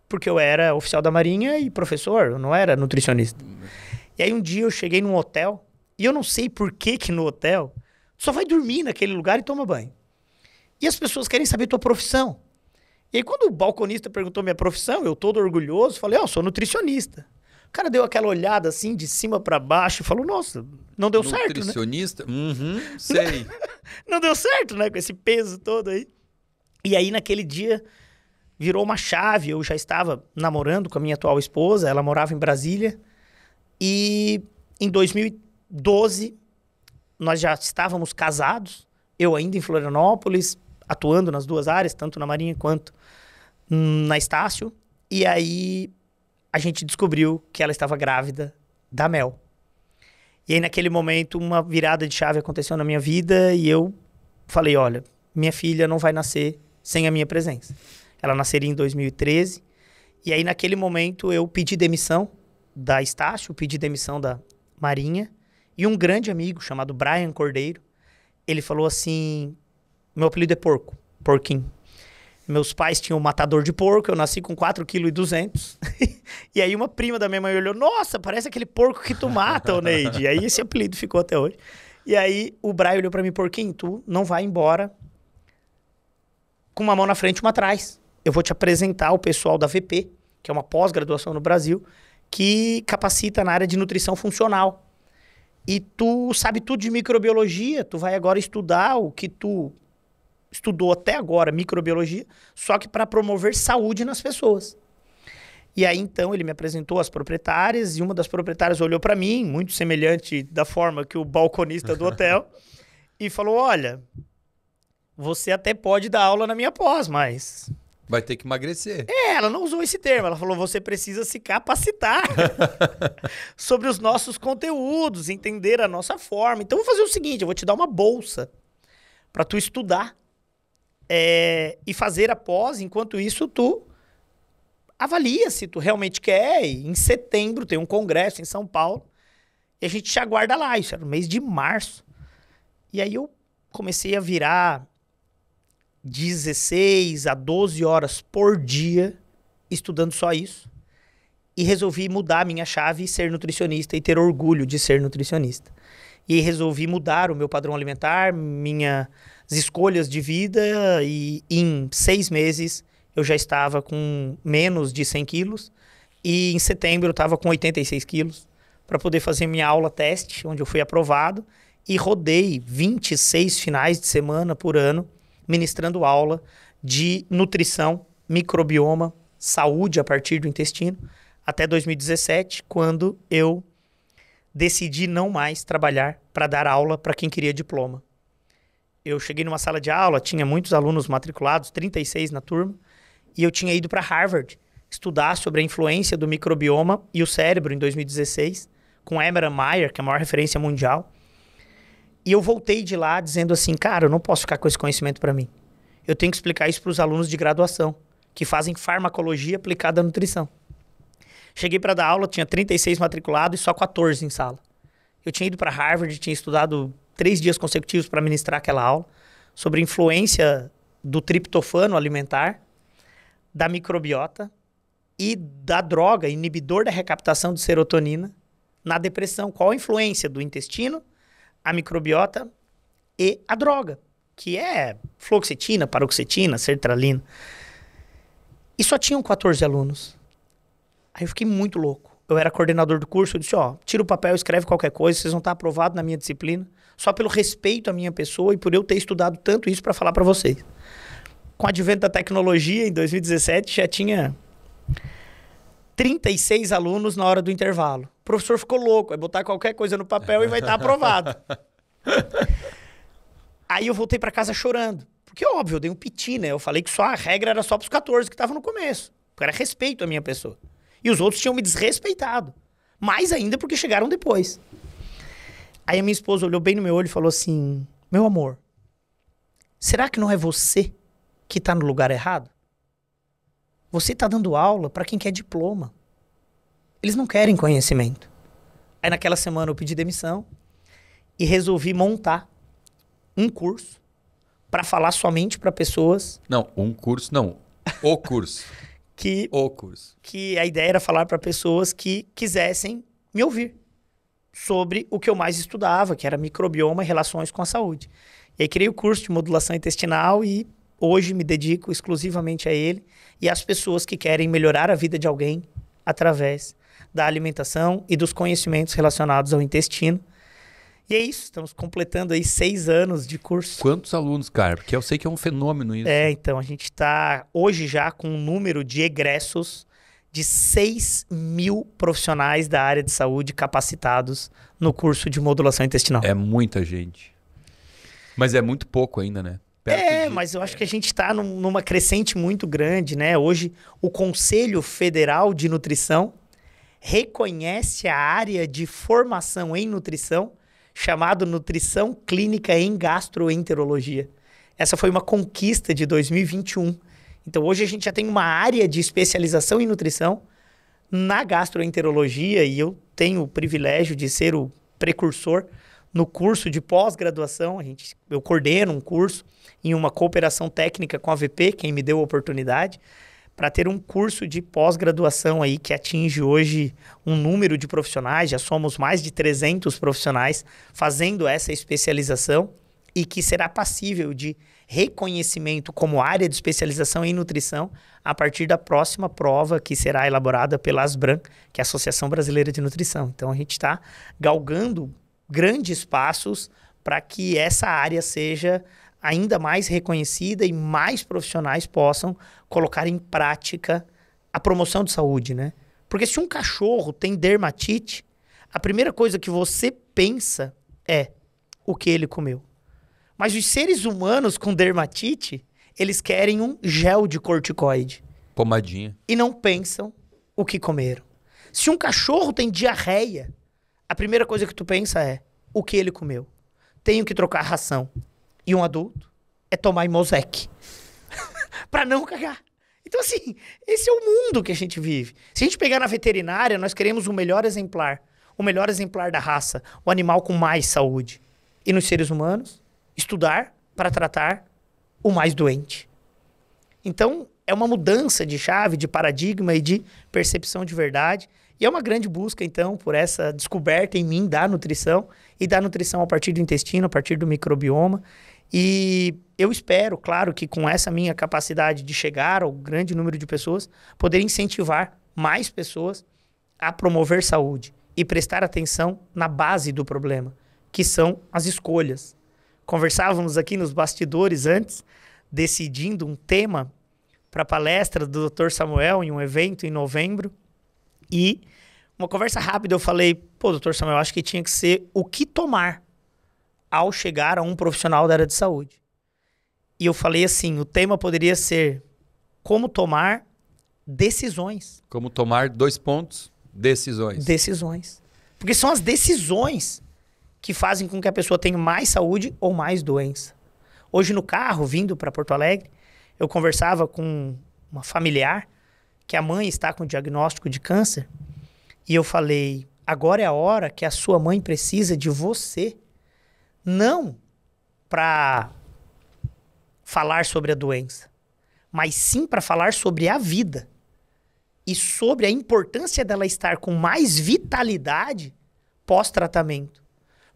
Porque eu era oficial da Marinha e professor, eu não era nutricionista. E aí um dia eu cheguei num hotel, e eu não sei por que que no hotel, só vai dormir naquele lugar e toma banho. E as pessoas querem saber tua profissão. E aí quando o balconista perguntou minha profissão, eu todo orgulhoso, falei, ó, oh, sou nutricionista. O cara deu aquela olhada assim, de cima para baixo, e falou: Nossa, não deu certo. Né? Nutricionista? Né? Uhum, sei. não deu certo, né? Com esse peso todo aí. E aí, naquele dia, virou uma chave. Eu já estava namorando com a minha atual esposa, ela morava em Brasília. E em 2012, nós já estávamos casados, eu ainda em Florianópolis, atuando nas duas áreas, tanto na Marinha quanto na Estácio. E aí a gente descobriu que ela estava grávida da Mel. E aí, naquele momento, uma virada de chave aconteceu na minha vida e eu falei: olha, minha filha não vai nascer sem a minha presença. Ela nasceria em 2013. E aí, naquele momento, eu pedi demissão da Estácio, pedi demissão da Marinha. E um grande amigo chamado Brian Cordeiro, ele falou assim: meu apelido é Porco, Porquinho. Meus pais tinham um matador de porco, eu nasci com 4,2 kg. e aí uma prima da minha mãe olhou, nossa, parece aquele porco que tu mata, o Neide. e aí esse apelido ficou até hoje. E aí o Brian olhou para mim, porquinho, tu não vai embora com uma mão na frente e uma atrás. Eu vou te apresentar o pessoal da VP, que é uma pós-graduação no Brasil, que capacita na área de nutrição funcional. E tu sabe tudo de microbiologia, tu vai agora estudar o que tu estudou até agora microbiologia, só que para promover saúde nas pessoas. E aí então ele me apresentou as proprietárias e uma das proprietárias olhou para mim, muito semelhante da forma que o balconista do hotel, e falou: "Olha, você até pode dar aula na minha pós, mas vai ter que emagrecer". É, ela não usou esse termo, ela falou: "Você precisa se capacitar sobre os nossos conteúdos, entender a nossa forma. Então vou fazer o seguinte, eu vou te dar uma bolsa para tu estudar é, e fazer após, enquanto isso, tu avalia se tu realmente quer. E em setembro tem um congresso em São Paulo e a gente te aguarda lá. Isso era no mês de março. E aí eu comecei a virar 16 a 12 horas por dia estudando só isso. E resolvi mudar a minha chave e ser nutricionista e ter orgulho de ser nutricionista. E resolvi mudar o meu padrão alimentar, minha escolhas de vida e em seis meses eu já estava com menos de 100 quilos e em setembro eu estava com 86 quilos para poder fazer minha aula teste, onde eu fui aprovado e rodei 26 finais de semana por ano ministrando aula de nutrição, microbioma, saúde a partir do intestino, até 2017, quando eu decidi não mais trabalhar para dar aula para quem queria diploma eu cheguei numa sala de aula, tinha muitos alunos matriculados, 36 na turma, e eu tinha ido para Harvard estudar sobre a influência do microbioma e o cérebro em 2016, com Emeran Mayer, que é a maior referência mundial. E eu voltei de lá dizendo assim, cara, eu não posso ficar com esse conhecimento para mim. Eu tenho que explicar isso para os alunos de graduação, que fazem farmacologia aplicada à nutrição. Cheguei para dar aula, tinha 36 matriculados e só 14 em sala. Eu tinha ido para Harvard, tinha estudado três dias consecutivos para ministrar aquela aula sobre influência do triptofano alimentar, da microbiota e da droga, inibidor da recaptação de serotonina, na depressão. Qual a influência do intestino, a microbiota e a droga, que é fluoxetina, paroxetina, sertralina. E só tinham 14 alunos. Aí eu fiquei muito louco. Eu era coordenador do curso, eu disse, ó, tira o papel, escreve qualquer coisa, vocês vão estar aprovados na minha disciplina só pelo respeito à minha pessoa e por eu ter estudado tanto isso para falar para vocês. Com o advento da tecnologia, em 2017, já tinha 36 alunos na hora do intervalo. O professor ficou louco, vai é botar qualquer coisa no papel e vai estar tá aprovado. Aí eu voltei para casa chorando. Porque, óbvio, eu dei um piti, né? Eu falei que só a regra era só para os 14 que estavam no começo. Porque era respeito à minha pessoa. E os outros tinham me desrespeitado. Mais ainda porque chegaram depois. Aí a minha esposa olhou bem no meu olho e falou assim: Meu amor, será que não é você que está no lugar errado? Você está dando aula para quem quer diploma. Eles não querem conhecimento. Aí naquela semana eu pedi demissão e resolvi montar um curso para falar somente para pessoas. Não, um curso não. O curso. que o curso. Que a ideia era falar para pessoas que quisessem me ouvir sobre o que eu mais estudava, que era microbioma e relações com a saúde. E aí criei o curso de modulação intestinal e hoje me dedico exclusivamente a ele e às pessoas que querem melhorar a vida de alguém através da alimentação e dos conhecimentos relacionados ao intestino. E é isso, estamos completando aí seis anos de curso. Quantos alunos, cara? Porque eu sei que é um fenômeno isso. É, então, a gente está hoje já com um número de egressos de 6 mil profissionais da área de saúde capacitados no curso de modulação intestinal. É muita gente. Mas é muito pouco ainda, né? Perto é, de... mas eu acho é. que a gente está num, numa crescente muito grande, né? Hoje, o Conselho Federal de Nutrição reconhece a área de formação em nutrição, chamado Nutrição Clínica em Gastroenterologia. Essa foi uma conquista de 2021 então hoje a gente já tem uma área de especialização em nutrição na gastroenterologia e eu tenho o privilégio de ser o precursor no curso de pós-graduação. A gente, eu coordeno um curso em uma cooperação técnica com a VP, quem me deu a oportunidade, para ter um curso de pós-graduação aí que atinge hoje um número de profissionais. Já somos mais de 300 profissionais fazendo essa especialização e que será passível de reconhecimento como área de especialização em nutrição a partir da próxima prova que será elaborada pela ASBRAM, que é a Associação Brasileira de Nutrição. Então a gente está galgando grandes passos para que essa área seja ainda mais reconhecida e mais profissionais possam colocar em prática a promoção de saúde, né? Porque se um cachorro tem dermatite, a primeira coisa que você pensa é o que ele comeu. Mas os seres humanos com dermatite, eles querem um gel de corticoide. Pomadinha. E não pensam o que comeram. Se um cachorro tem diarreia, a primeira coisa que tu pensa é o que ele comeu. Tenho que trocar a ração. E um adulto é tomar Imosec. para não cagar. Então, assim, esse é o mundo que a gente vive. Se a gente pegar na veterinária, nós queremos o melhor exemplar. O melhor exemplar da raça. O animal com mais saúde. E nos seres humanos, estudar para tratar o mais doente. Então, é uma mudança de chave, de paradigma e de percepção de verdade. E é uma grande busca, então, por essa descoberta em mim da nutrição e da nutrição a partir do intestino, a partir do microbioma. E eu espero, claro, que com essa minha capacidade de chegar ao grande número de pessoas, poder incentivar mais pessoas a promover saúde e prestar atenção na base do problema, que são as escolhas, conversávamos aqui nos bastidores antes, decidindo um tema para a palestra do Dr. Samuel em um evento em novembro. E uma conversa rápida eu falei, pô, doutor Samuel, acho que tinha que ser o que tomar ao chegar a um profissional da área de saúde. E eu falei assim, o tema poderia ser como tomar decisões. Como tomar dois pontos, decisões. Decisões. Porque são as decisões que fazem com que a pessoa tenha mais saúde ou mais doença. Hoje no carro, vindo para Porto Alegre, eu conversava com uma familiar que a mãe está com diagnóstico de câncer e eu falei: agora é a hora que a sua mãe precisa de você, não para falar sobre a doença, mas sim para falar sobre a vida e sobre a importância dela estar com mais vitalidade pós-tratamento.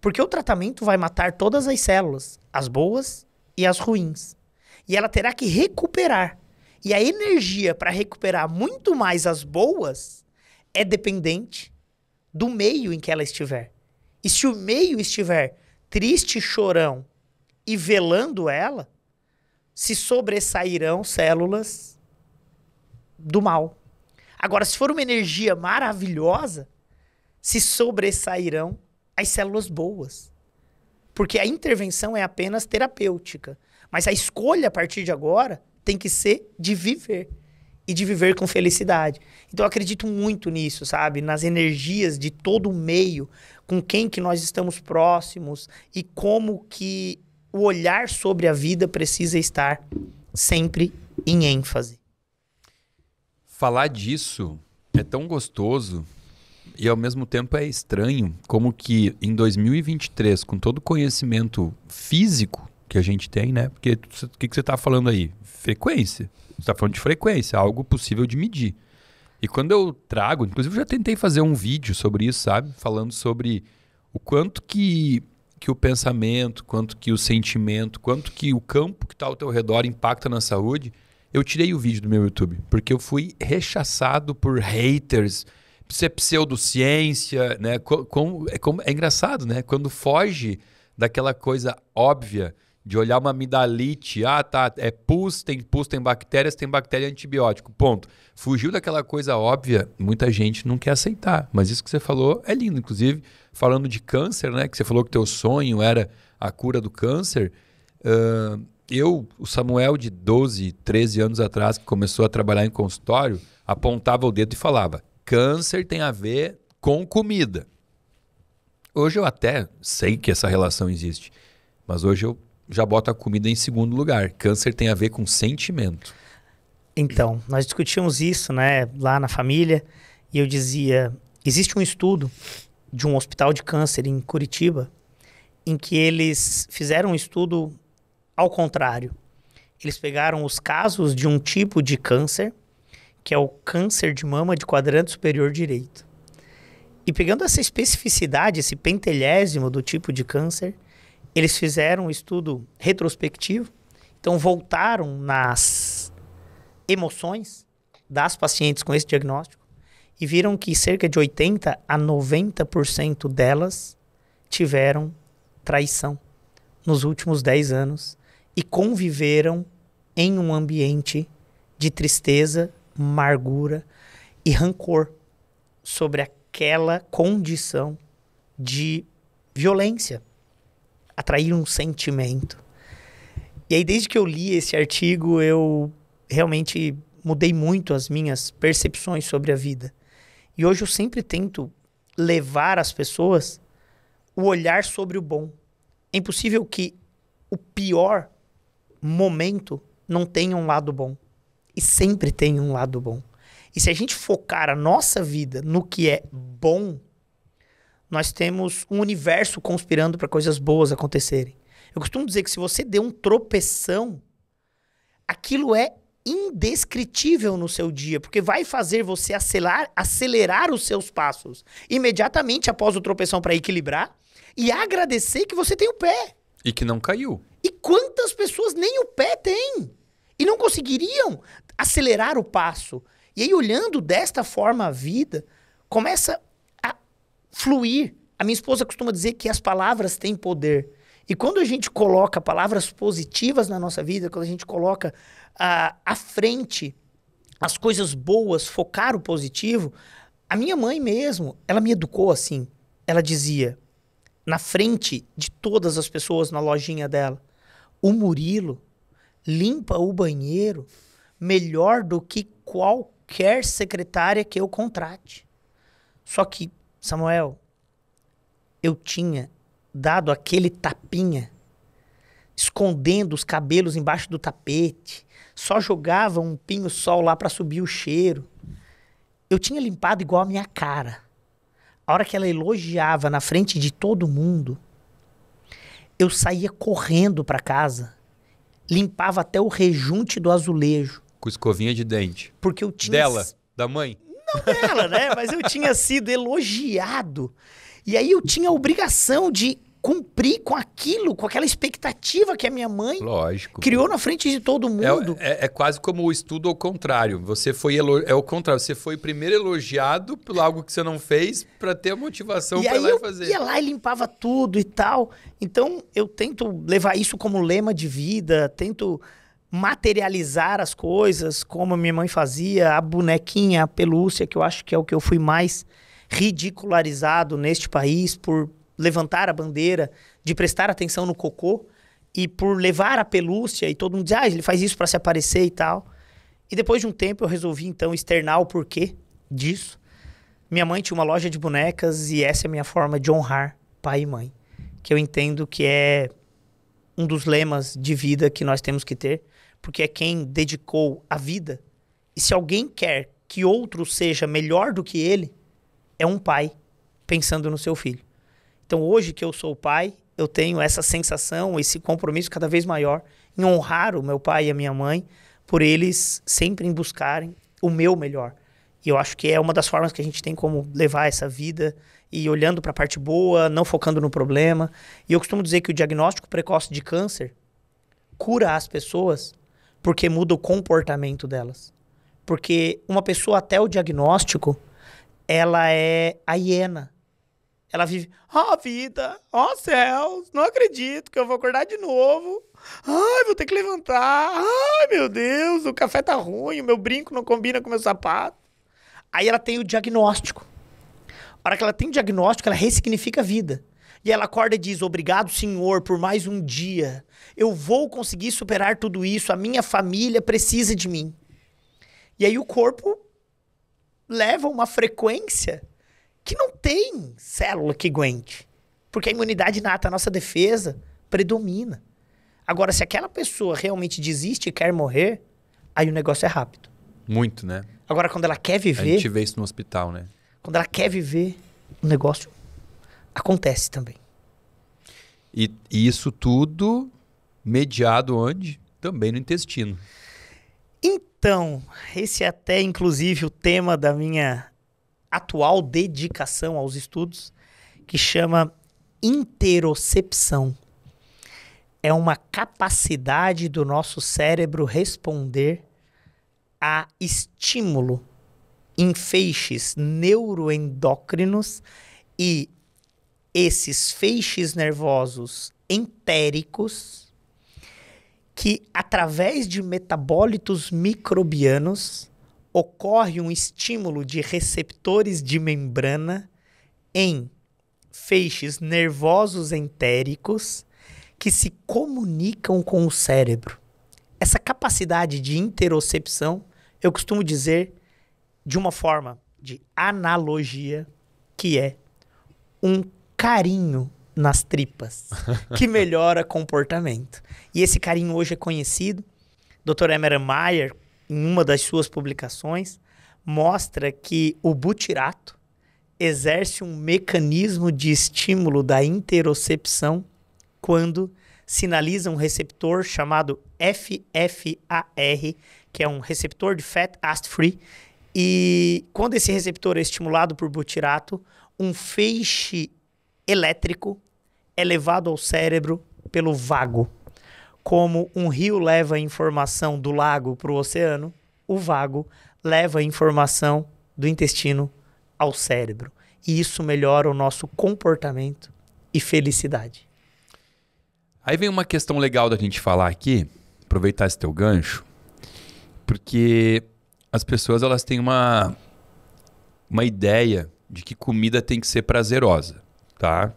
Porque o tratamento vai matar todas as células, as boas e as ruins. E ela terá que recuperar. E a energia para recuperar muito mais as boas é dependente do meio em que ela estiver. E se o meio estiver triste, chorão e velando ela, se sobressairão células do mal. Agora, se for uma energia maravilhosa, se sobressairão as células boas. Porque a intervenção é apenas terapêutica. Mas a escolha a partir de agora tem que ser de viver. E de viver com felicidade. Então eu acredito muito nisso, sabe? Nas energias de todo o meio, com quem que nós estamos próximos e como que o olhar sobre a vida precisa estar sempre em ênfase. Falar disso é tão gostoso e ao mesmo tempo é estranho como que em 2023, com todo o conhecimento físico que a gente tem, né? Porque o que, que você está falando aí? Frequência. Você está falando de frequência, algo possível de medir. E quando eu trago, inclusive eu já tentei fazer um vídeo sobre isso, sabe? Falando sobre o quanto que, que o pensamento, quanto que o sentimento, quanto que o campo que está ao teu redor impacta na saúde. Eu tirei o vídeo do meu YouTube, porque eu fui rechaçado por haters, isso é pseudociência, né? Com, é, como, é engraçado, né? Quando foge daquela coisa óbvia de olhar uma amidalite, ah, tá, é pus, tem pus, tem bactérias, tem bactéria antibiótico, ponto. Fugiu daquela coisa óbvia, muita gente não quer aceitar, mas isso que você falou é lindo, inclusive, falando de câncer, né, que você falou que teu sonho era a cura do câncer, uh, eu, o Samuel de 12, 13 anos atrás, que começou a trabalhar em consultório, apontava o dedo e falava, câncer tem a ver com comida. Hoje eu até sei que essa relação existe, mas hoje eu já boto a comida em segundo lugar. Câncer tem a ver com sentimento. Então, nós discutíamos isso, né, lá na família, e eu dizia, existe um estudo de um hospital de câncer em Curitiba, em que eles fizeram um estudo ao contrário. Eles pegaram os casos de um tipo de câncer que é o câncer de mama de quadrante superior direito. E pegando essa especificidade, esse pentelésimo do tipo de câncer, eles fizeram um estudo retrospectivo, então voltaram nas emoções das pacientes com esse diagnóstico e viram que cerca de 80 a 90% delas tiveram traição nos últimos 10 anos e conviveram em um ambiente de tristeza amargura e rancor sobre aquela condição de violência, atrair um sentimento. E aí, desde que eu li esse artigo, eu realmente mudei muito as minhas percepções sobre a vida. E hoje eu sempre tento levar as pessoas o olhar sobre o bom. É impossível que o pior momento não tenha um lado bom. E sempre tem um lado bom. E se a gente focar a nossa vida no que é bom, nós temos um universo conspirando para coisas boas acontecerem. Eu costumo dizer que se você deu um tropeção, aquilo é indescritível no seu dia, porque vai fazer você acelerar, acelerar os seus passos imediatamente após o tropeção para equilibrar e agradecer que você tem o pé. E que não caiu. E quantas pessoas nem o pé têm? E não conseguiriam acelerar o passo. E aí, olhando desta forma a vida, começa a fluir. A minha esposa costuma dizer que as palavras têm poder. E quando a gente coloca palavras positivas na nossa vida, quando a gente coloca uh, à frente as coisas boas, focar o positivo, a minha mãe mesmo, ela me educou assim. Ela dizia, na frente de todas as pessoas na lojinha dela, o Murilo limpa o banheiro melhor do que qualquer secretária que eu contrate. Só que, Samuel, eu tinha dado aquele tapinha, escondendo os cabelos embaixo do tapete, só jogava um pinho-sol lá para subir o cheiro. Eu tinha limpado igual a minha cara. A hora que ela elogiava na frente de todo mundo, eu saía correndo para casa, limpava até o rejunte do azulejo, com escovinha de dente. Porque eu tinha. Dela, da mãe? Não dela, né? Mas eu tinha sido elogiado. E aí eu tinha a obrigação de cumprir com aquilo, com aquela expectativa que a minha mãe Lógico. criou na frente de todo é mundo. É, é, é quase como o estudo ao contrário. Você foi elo... é o contrário. Você foi primeiro elogiado por algo que você não fez para ter a motivação para lá eu fazer. Ia lá e limpava tudo e tal. Então eu tento levar isso como lema de vida, tento materializar as coisas, como minha mãe fazia, a bonequinha, a pelúcia, que eu acho que é o que eu fui mais ridicularizado neste país por levantar a bandeira, de prestar atenção no cocô e por levar a pelúcia e todo mundo diz, ah, ele faz isso para se aparecer e tal. E depois de um tempo eu resolvi então externar o porquê disso. Minha mãe tinha uma loja de bonecas e essa é a minha forma de honrar pai e mãe, que eu entendo que é um dos lemas de vida que nós temos que ter porque é quem dedicou a vida. E se alguém quer que outro seja melhor do que ele, é um pai pensando no seu filho. Então, hoje que eu sou pai, eu tenho essa sensação, esse compromisso cada vez maior em honrar o meu pai e a minha mãe por eles sempre buscarem o meu melhor. E eu acho que é uma das formas que a gente tem como levar essa vida e olhando para a parte boa, não focando no problema. E eu costumo dizer que o diagnóstico precoce de câncer cura as pessoas porque muda o comportamento delas. Porque uma pessoa até o diagnóstico, ela é a hiena. Ela vive, ó oh, vida, ó oh, céus, não acredito que eu vou acordar de novo. Ai, vou ter que levantar. Ai, meu Deus, o café tá ruim, o meu brinco não combina com o meu sapato. Aí ela tem o diagnóstico. A hora que ela tem o diagnóstico, ela ressignifica a vida. E ela acorda e diz: Obrigado, Senhor, por mais um dia. Eu vou conseguir superar tudo isso. A minha família precisa de mim. E aí o corpo leva uma frequência que não tem célula que aguente. Porque a imunidade inata, a nossa defesa, predomina. Agora, se aquela pessoa realmente desiste e quer morrer, aí o negócio é rápido. Muito, né? Agora, quando ela quer viver. A gente vê isso no hospital, né? Quando ela quer viver, o negócio acontece também. E, isso tudo mediado onde? Também no intestino. Então, esse é até inclusive o tema da minha atual dedicação aos estudos, que chama interocepção. É uma capacidade do nosso cérebro responder a estímulo em feixes neuroendócrinos e esses feixes nervosos entéricos que, através de metabólitos microbianos, ocorre um estímulo de receptores de membrana em feixes nervosos entéricos que se comunicam com o cérebro. Essa capacidade de interocepção, eu costumo dizer de uma forma de analogia, que é um carinho nas tripas, que melhora comportamento. E esse carinho hoje é conhecido. Dr. Emera Mayer, em uma das suas publicações, mostra que o butirato exerce um mecanismo de estímulo da interocepção quando sinaliza um receptor chamado FFAR, que é um receptor de fat acid free, e quando esse receptor é estimulado por butirato, um feixe elétrico é levado ao cérebro pelo vago. Como um rio leva informação do lago para o oceano, o vago leva informação do intestino ao cérebro. E isso melhora o nosso comportamento e felicidade. Aí vem uma questão legal da gente falar aqui, aproveitar esse teu gancho, porque as pessoas elas têm uma, uma ideia de que comida tem que ser prazerosa tá?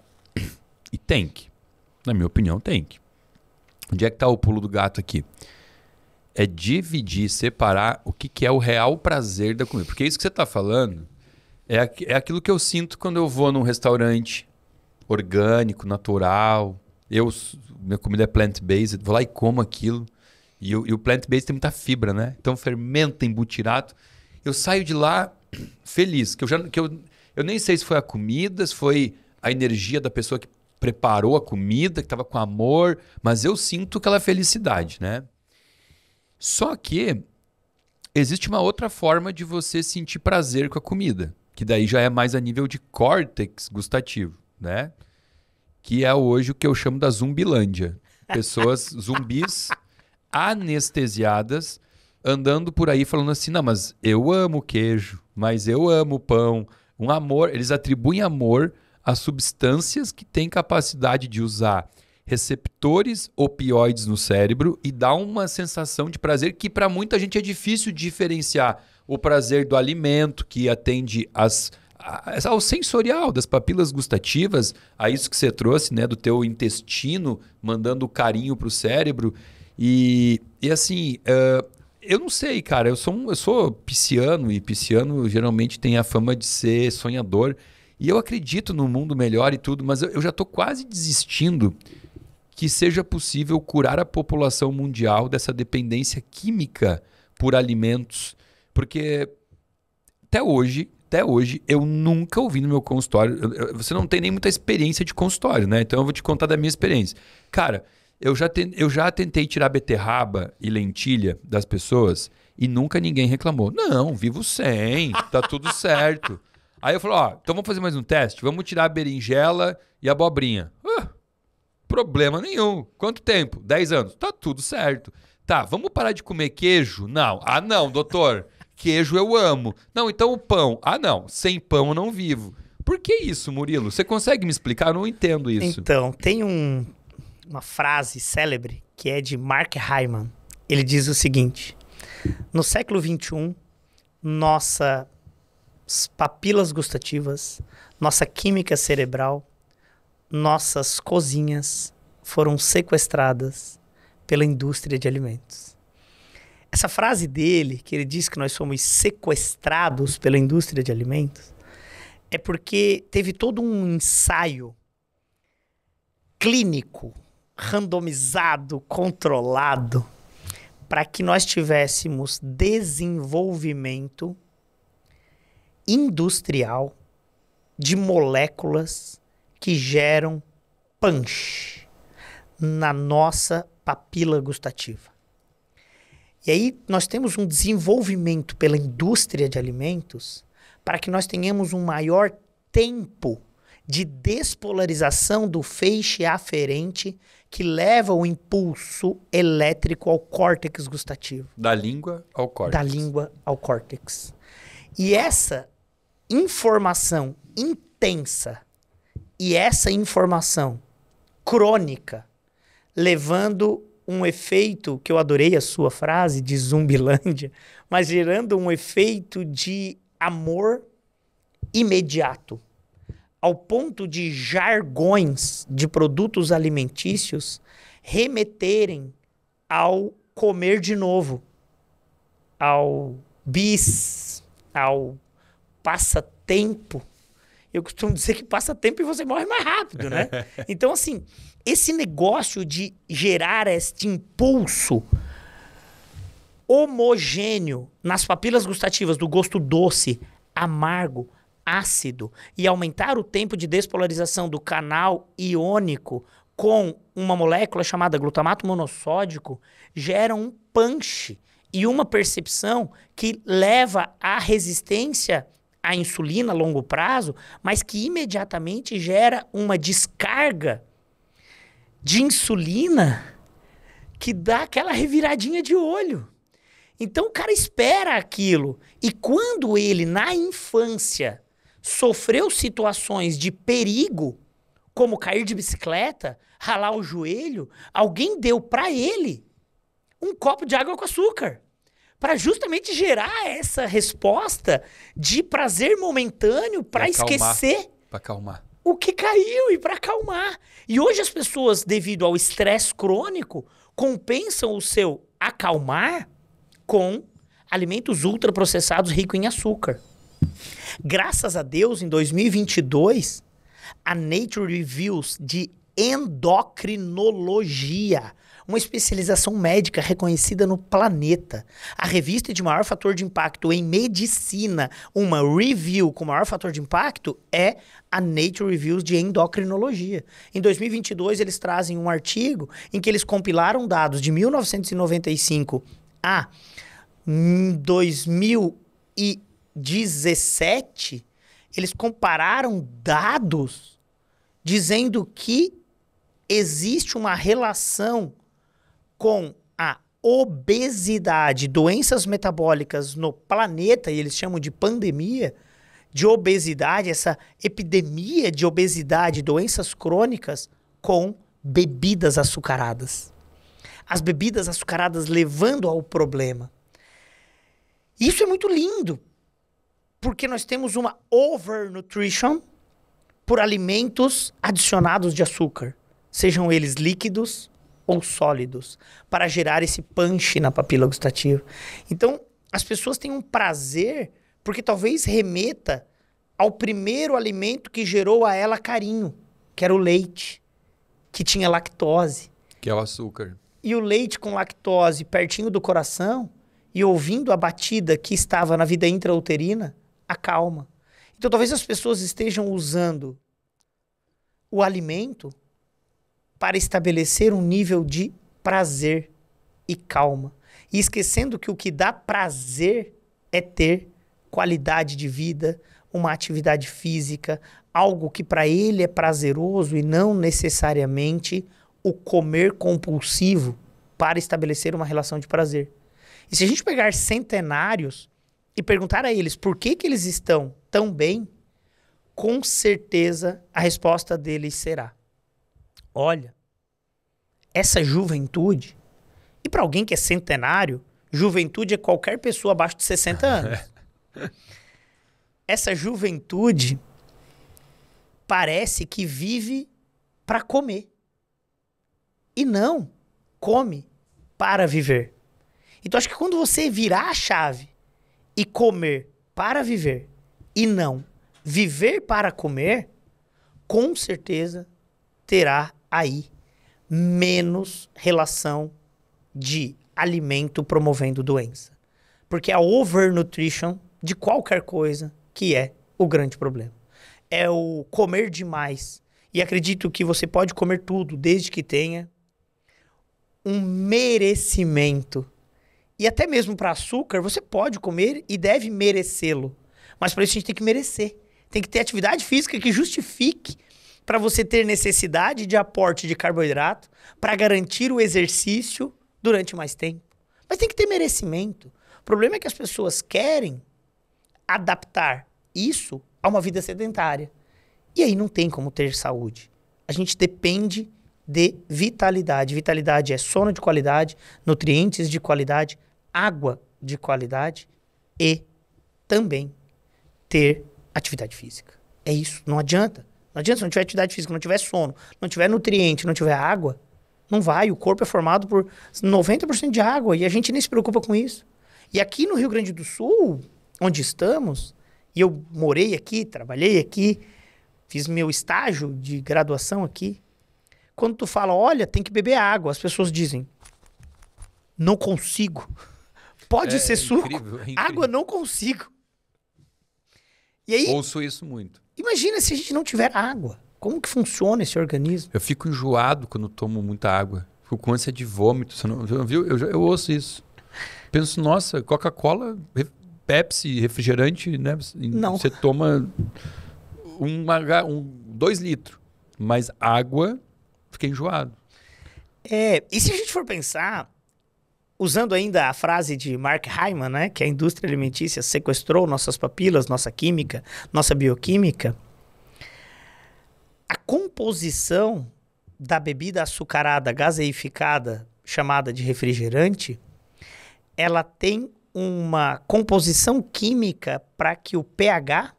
E tem que. Na minha opinião, tem que. Onde é que está o pulo do gato aqui? É dividir, separar o que, que é o real prazer da comida. Porque é isso que você está falando é, é aquilo que eu sinto quando eu vou num restaurante orgânico, natural. Eu, minha comida é plant-based, vou lá e como aquilo. E, o, o plant-based tem muita fibra, né? Então fermenta, embutirato. Eu saio de lá feliz, que eu já que eu, eu nem sei se foi a comida, se foi a energia da pessoa que preparou a comida, que estava com amor, mas eu sinto aquela é felicidade, né? Só que existe uma outra forma de você sentir prazer com a comida, que daí já é mais a nível de córtex gustativo, né? Que é hoje o que eu chamo da zumbilândia. Pessoas zumbis anestesiadas andando por aí falando assim: "Não, mas eu amo queijo, mas eu amo pão". Um amor, eles atribuem amor as substâncias que têm capacidade de usar receptores opioides no cérebro e dá uma sensação de prazer que para muita gente é difícil diferenciar o prazer do alimento que atende as ao sensorial das papilas gustativas, a isso que você trouxe, né, do teu intestino mandando carinho para o cérebro e, e assim, uh, eu não sei, cara, eu sou um, eu sou pisciano e pisciano geralmente tem a fama de ser sonhador, e eu acredito num mundo melhor e tudo, mas eu, eu já estou quase desistindo que seja possível curar a população mundial dessa dependência química por alimentos, porque até hoje, até hoje eu nunca ouvi no meu consultório, eu, eu, você não tem nem muita experiência de consultório, né? Então eu vou te contar da minha experiência. Cara, eu já, te, eu já tentei tirar beterraba e lentilha das pessoas e nunca ninguém reclamou. Não, vivo sem, tá tudo certo. Aí eu falo, ó, então vamos fazer mais um teste? Vamos tirar a berinjela e a abobrinha. problema nenhum. Quanto tempo? 10 anos. Tá tudo certo. Tá, vamos parar de comer queijo? Não. Ah, não, doutor. Queijo eu amo. Não, então o pão. Ah, não. Sem pão eu não vivo. Por que isso, Murilo? Você consegue me explicar? Eu não entendo isso. Então, tem um, uma frase célebre que é de Mark Hyman. Ele diz o seguinte: No século XXI, nossa papilas gustativas, nossa química cerebral, nossas cozinhas foram sequestradas pela indústria de alimentos. Essa frase dele, que ele diz que nós somos sequestrados pela indústria de alimentos, é porque teve todo um ensaio clínico, randomizado, controlado, para que nós tivéssemos desenvolvimento industrial de moléculas que geram punch na nossa papila gustativa. E aí nós temos um desenvolvimento pela indústria de alimentos para que nós tenhamos um maior tempo de despolarização do feixe aferente que leva o impulso elétrico ao córtex gustativo. Da língua ao córtex. Da língua ao córtex. E essa informação intensa e essa informação crônica levando um efeito que eu adorei a sua frase de zumbilândia, mas gerando um efeito de amor imediato, ao ponto de jargões de produtos alimentícios remeterem ao comer de novo, ao bis, ao passa tempo. Eu costumo dizer que passa tempo e você morre mais rápido, né? então, assim, esse negócio de gerar este impulso homogêneo nas papilas gustativas do gosto doce, amargo, ácido e aumentar o tempo de despolarização do canal iônico com uma molécula chamada glutamato monossódico gera um punch e uma percepção que leva à resistência a insulina a longo prazo, mas que imediatamente gera uma descarga de insulina que dá aquela reviradinha de olho. Então o cara espera aquilo. E quando ele, na infância, sofreu situações de perigo, como cair de bicicleta, ralar o joelho, alguém deu para ele um copo de água com açúcar para justamente gerar essa resposta de prazer momentâneo para esquecer. Para acalmar. O que caiu e para acalmar. E hoje as pessoas, devido ao estresse crônico, compensam o seu acalmar com alimentos ultraprocessados ricos em açúcar. Graças a Deus, em 2022, a Nature Reviews de endocrinologia uma especialização médica reconhecida no planeta. A revista é de maior fator de impacto em medicina, uma review com maior fator de impacto, é a Nature Reviews de endocrinologia. Em 2022, eles trazem um artigo em que eles compilaram dados de 1995 a 2017 hum, eles compararam dados dizendo que existe uma relação com a obesidade, doenças metabólicas no planeta, e eles chamam de pandemia de obesidade, essa epidemia de obesidade, doenças crônicas, com bebidas açucaradas. As bebidas açucaradas levando ao problema. Isso é muito lindo, porque nós temos uma overnutrition por alimentos adicionados de açúcar, sejam eles líquidos ou sólidos, para gerar esse punch na papila gustativa. Então, as pessoas têm um prazer porque talvez remeta ao primeiro alimento que gerou a ela carinho, que era o leite, que tinha lactose. Que é o açúcar. E o leite com lactose pertinho do coração e ouvindo a batida que estava na vida intrauterina, acalma. Então talvez as pessoas estejam usando o alimento para estabelecer um nível de prazer e calma. E esquecendo que o que dá prazer é ter qualidade de vida, uma atividade física, algo que para ele é prazeroso e não necessariamente o comer compulsivo para estabelecer uma relação de prazer. E se a gente pegar centenários e perguntar a eles por que, que eles estão tão bem, com certeza a resposta deles será: Olha, essa juventude, e para alguém que é centenário, juventude é qualquer pessoa abaixo de 60 anos. essa juventude parece que vive para comer. E não come para viver. Então acho que quando você virar a chave e comer para viver e não viver para comer, com certeza terá aí menos relação de alimento promovendo doença. Porque é a overnutrition de qualquer coisa que é o grande problema. É o comer demais. E acredito que você pode comer tudo, desde que tenha um merecimento. E até mesmo para açúcar, você pode comer e deve merecê-lo. Mas para isso a gente tem que merecer. Tem que ter atividade física que justifique para você ter necessidade de aporte de carboidrato para garantir o exercício durante mais tempo. Mas tem que ter merecimento. O problema é que as pessoas querem adaptar isso a uma vida sedentária. E aí não tem como ter saúde. A gente depende de vitalidade. Vitalidade é sono de qualidade, nutrientes de qualidade, água de qualidade e também ter atividade física. É isso, não adianta. Não adianta, se não tiver atividade física, não tiver sono, não tiver nutriente, não tiver água, não vai. O corpo é formado por 90% de água e a gente nem se preocupa com isso. E aqui no Rio Grande do Sul, onde estamos, e eu morei aqui, trabalhei aqui, fiz meu estágio de graduação aqui. Quando tu fala, olha, tem que beber água, as pessoas dizem, não consigo. Pode é, ser é suco. Incrível, é incrível. Água não consigo. E aí, Ouço isso muito. Imagina se a gente não tiver água. Como que funciona esse organismo? Eu fico enjoado quando tomo muita água. Fico com ânsia de vômito. Você não, viu? Eu, eu, ouço isso. Penso, nossa, Coca-Cola, Pepsi, refrigerante, né? Não. Você toma uma, um, dois litros. Mas água, fiquei enjoado. É, e se a gente for pensar, usando ainda a frase de Mark Hyman, né, que a indústria alimentícia sequestrou nossas papilas, nossa química, nossa bioquímica, a composição da bebida açucarada gaseificada, chamada de refrigerante, ela tem uma composição química para que o pH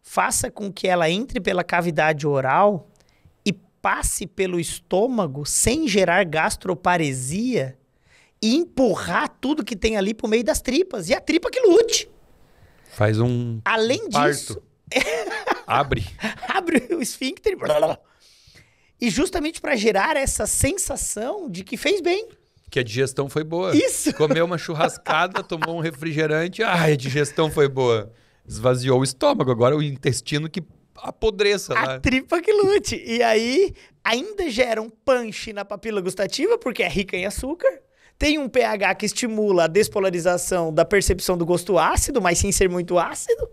faça com que ela entre pela cavidade oral e passe pelo estômago sem gerar gastroparesia e empurrar tudo que tem ali pro meio das tripas. E a tripa que lute. Faz um. Além disso. Abre. Abre o esfíncter. Blá, blá. E justamente para gerar essa sensação de que fez bem. Que a digestão foi boa. Isso. Comeu uma churrascada, tomou um refrigerante. Ai, a digestão foi boa. Esvaziou o estômago, agora o intestino que apodreça. A tripa que lute. E aí ainda gera um punch na papila gustativa, porque é rica em açúcar. Tem um pH que estimula a despolarização da percepção do gosto ácido, mas sem ser muito ácido.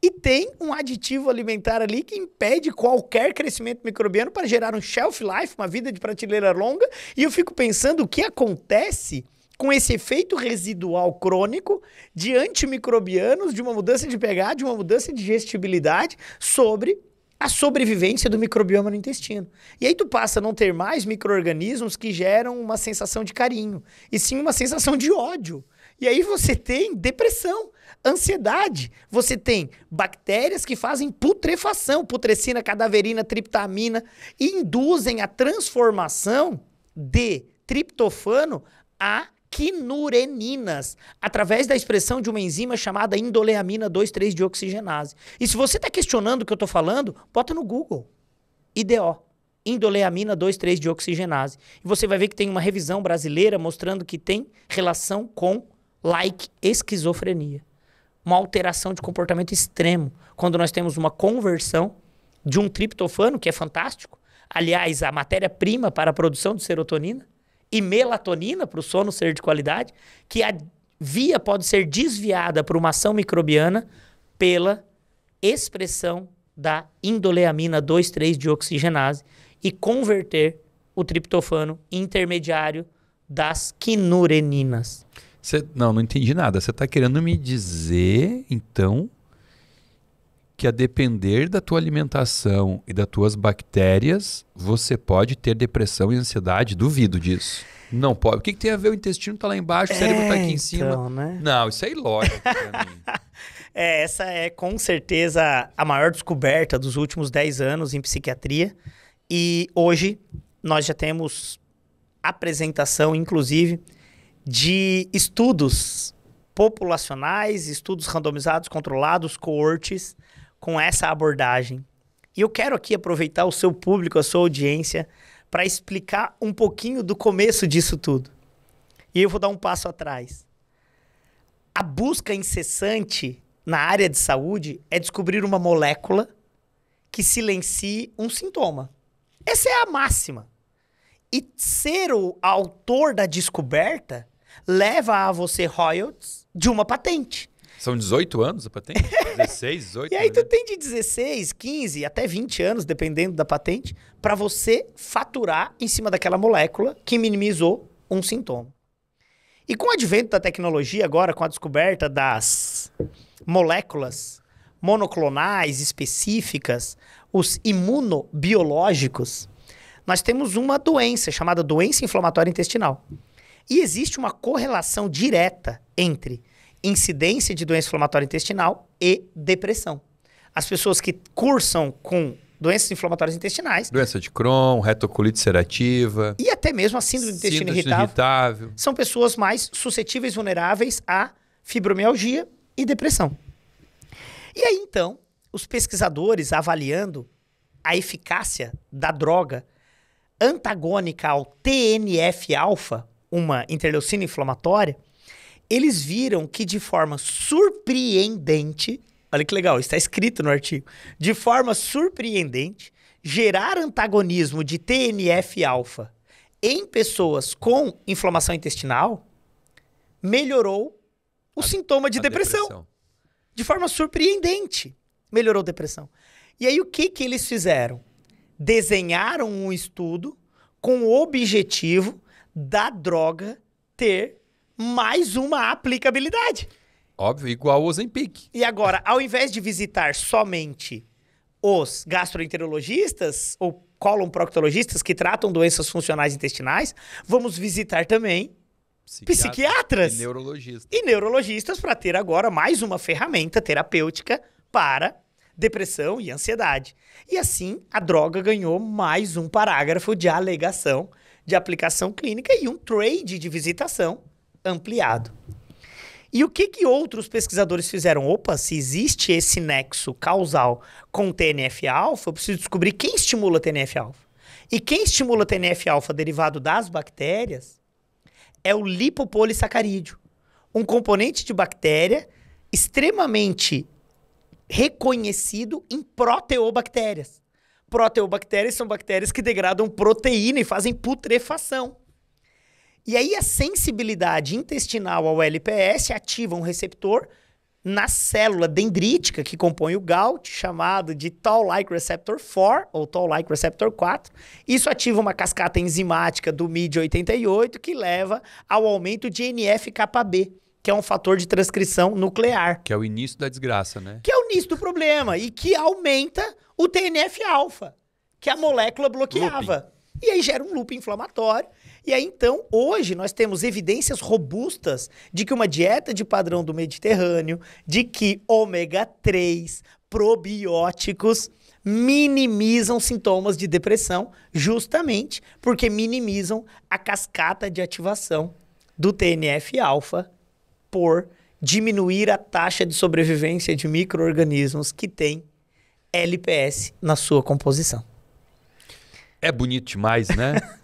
E tem um aditivo alimentar ali que impede qualquer crescimento microbiano para gerar um shelf life, uma vida de prateleira longa. E eu fico pensando o que acontece com esse efeito residual crônico de antimicrobianos, de uma mudança de pH, de uma mudança de digestibilidade sobre a sobrevivência do microbioma no intestino. E aí tu passa a não ter mais micro-organismos que geram uma sensação de carinho, e sim uma sensação de ódio. E aí você tem depressão, ansiedade, você tem bactérias que fazem putrefação, putrescina, cadaverina, triptamina, e induzem a transformação de triptofano a quinureninas, através da expressão de uma enzima chamada indoleamina 2,3-dioxigenase. E se você está questionando o que eu estou falando, bota no Google. IDO, indoleamina 2,3-dioxigenase. E você vai ver que tem uma revisão brasileira mostrando que tem relação com, like, esquizofrenia. Uma alteração de comportamento extremo, quando nós temos uma conversão de um triptofano, que é fantástico, aliás, a matéria-prima para a produção de serotonina, e melatonina, para o sono ser de qualidade, que a via pode ser desviada por uma ação microbiana pela expressão da indoleamina 2,3-dioxigenase e converter o triptofano intermediário das quinureninas. Cê, não, não entendi nada. Você está querendo me dizer, então, que a depender da tua alimentação e das tuas bactérias, você pode ter depressão e ansiedade. Duvido disso. Não pode. O que, que tem a ver? O intestino tá lá embaixo, o cérebro tá é, tá aqui em cima. Então, né? Não, isso é ilógico pra mim. É, essa é com certeza a maior descoberta dos últimos 10 anos em psiquiatria. E hoje nós já temos apresentação, inclusive, de estudos populacionais, estudos randomizados, controlados, coortes, com essa abordagem. E eu quero aqui aproveitar o seu público, a sua audiência, para explicar um pouquinho do começo disso tudo. E eu vou dar um passo atrás. A busca incessante na área de saúde é descobrir uma molécula que silencie um sintoma. Essa é a máxima. E ser o autor da descoberta leva a você royalties de uma patente. São 18 anos a patente? 16, 18 E aí tu né? tem de 16, 15, até 20 anos, dependendo da patente, para você faturar em cima daquela molécula que minimizou um sintoma. E com o advento da tecnologia agora, com a descoberta das moléculas monoclonais específicas, os imunobiológicos, nós temos uma doença chamada doença inflamatória intestinal. E existe uma correlação direta entre incidência de doença inflamatória intestinal e depressão. As pessoas que cursam com doenças inflamatórias intestinais. Doença de Crohn, retocolite ulcerativa. E até mesmo a síndrome do intestino, síndrome irritável, irritável. São pessoas mais suscetíveis, vulneráveis a fibromialgia e depressão. E aí então, os pesquisadores avaliando a eficácia da droga antagônica ao TNF-alfa, uma interleucina inflamatória, eles viram que de forma surpreendente, olha que legal, está escrito no artigo, de forma surpreendente, gerar antagonismo de TNF-alfa em pessoas com inflamação intestinal melhorou o a, sintoma de depressão. depressão. De forma surpreendente, melhorou depressão. E aí o que, que eles fizeram? Desenharam um estudo com o objetivo da droga ter mais uma aplicabilidade. Óbvio, igual o Ozempic. E agora, ao invés de visitar somente os gastroenterologistas ou colon-proctologistas que tratam doenças funcionais intestinais, vamos visitar também Psiquiatra, psiquiatras e neurologistas. E neurologistas para ter agora mais uma ferramenta terapêutica para depressão e ansiedade. E assim, a droga ganhou mais um parágrafo de alegação de aplicação clínica e um trade de visitação ampliado. E o que, que outros pesquisadores fizeram? Opa, se existe esse nexo causal com TNF-alfa, eu preciso descobrir quem estimula TNF-alfa. E quem estimula TNF-alfa derivado das bactérias é o lipopolissacarídeo, um componente de bactéria extremamente reconhecido em proteobactérias. Proteobactérias são bactérias que degradam proteína e fazem putrefação. E aí a sensibilidade intestinal ao LPS ativa um receptor na célula dendrítica que compõe o gout, chamado de Toll-like receptor 4 ou Toll-like receptor 4. Isso ativa uma cascata enzimática do MID88 que leva ao aumento de NF-κB, que é um fator de transcrição nuclear. Que é o início da desgraça, né? Que é o início do problema e que aumenta o TNF-alfa, que a molécula bloqueava. Looping. E aí gera um loop inflamatório e aí então, hoje nós temos evidências robustas de que uma dieta de padrão do Mediterrâneo, de que ômega 3, probióticos minimizam sintomas de depressão, justamente porque minimizam a cascata de ativação do TNF-alfa por diminuir a taxa de sobrevivência de micro-organismos que têm LPS na sua composição. É bonito demais, né?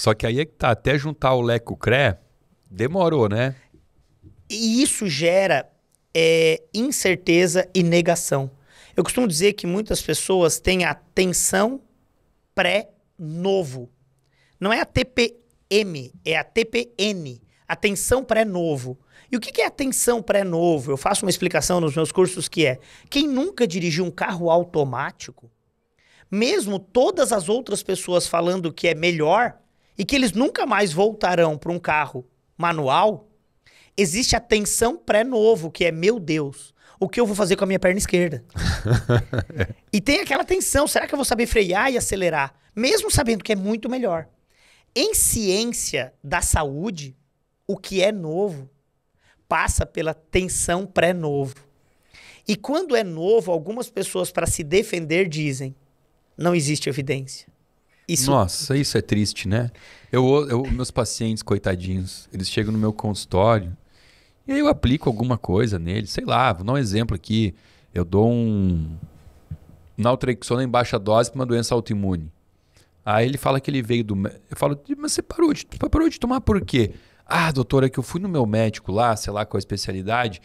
Só que aí é que tá, até juntar o Leco cré, demorou, né? E isso gera é, incerteza e negação. Eu costumo dizer que muitas pessoas têm a tensão pré-novo. Não é a TPM, é a TPN, atenção pré-novo. E o que é atenção pré-novo? Eu faço uma explicação nos meus cursos que é: quem nunca dirigiu um carro automático, mesmo todas as outras pessoas falando que é melhor, e que eles nunca mais voltarão para um carro manual, existe a tensão pré-novo, que é, meu Deus, o que eu vou fazer com a minha perna esquerda? e tem aquela tensão, será que eu vou saber frear e acelerar? Mesmo sabendo que é muito melhor. Em ciência da saúde, o que é novo passa pela tensão pré-novo. E quando é novo, algumas pessoas, para se defender, dizem: não existe evidência. Isso... Nossa, isso é triste, né? Eu, eu, meus pacientes, coitadinhos, eles chegam no meu consultório e eu aplico alguma coisa neles. Sei lá, vou dar um exemplo aqui. Eu dou um naltrexona em baixa dose para uma doença autoimune. Aí ele fala que ele veio do. Eu falo, mas você parou de, parou de tomar por quê? Ah, doutora, é que eu fui no meu médico lá, sei lá, com a especialidade,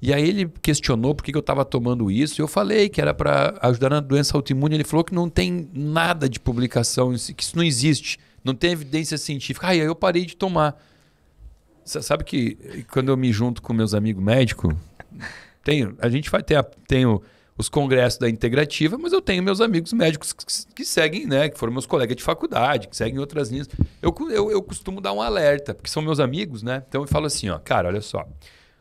e aí ele questionou por que, eu estava tomando isso. Eu falei que era para ajudar na doença autoimune. Ele falou que não tem nada de publicação, que isso não existe. Não tem evidência científica. Ah, e aí eu parei de tomar. Você sabe que eh, quando eu me junto com meus amigos médicos, tem a gente vai ter a, os congressos da integrativa, mas eu tenho meus amigos médicos que, que, seguem, né? Que foram meus colegas de faculdade, que seguem outras linhas. Eu, eu, eu costumo dar um alerta, porque são meus amigos, né? Então eu falo assim, ó, cara, olha só.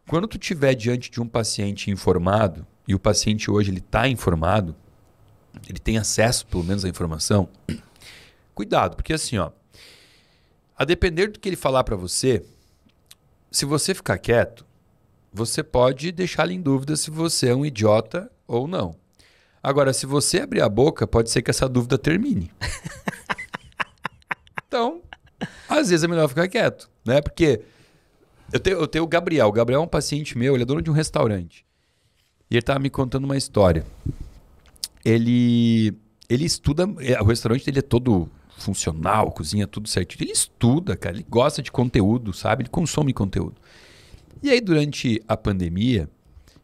Quando tu tiver diante de um paciente informado, e o paciente hoje ele está informado, ele tem acesso pelo menos à informação, cuidado, porque assim, ó, a depender do que ele falar para você, se você ficar quieto, você pode deixar ele em dúvida se você é um idiota ou não. Agora, se você abrir a boca, pode ser que essa dúvida termine. então, às vezes é melhor ficar quieto, né? Porque eu tenho, eu tenho o Gabriel. O Gabriel é um paciente meu, ele é dono de um restaurante. E ele estava me contando uma história. Ele, ele estuda. É, o restaurante dele é todo funcional, cozinha tudo certinho. Ele estuda, cara. Ele gosta de conteúdo, sabe? Ele consome conteúdo. E aí, durante a pandemia,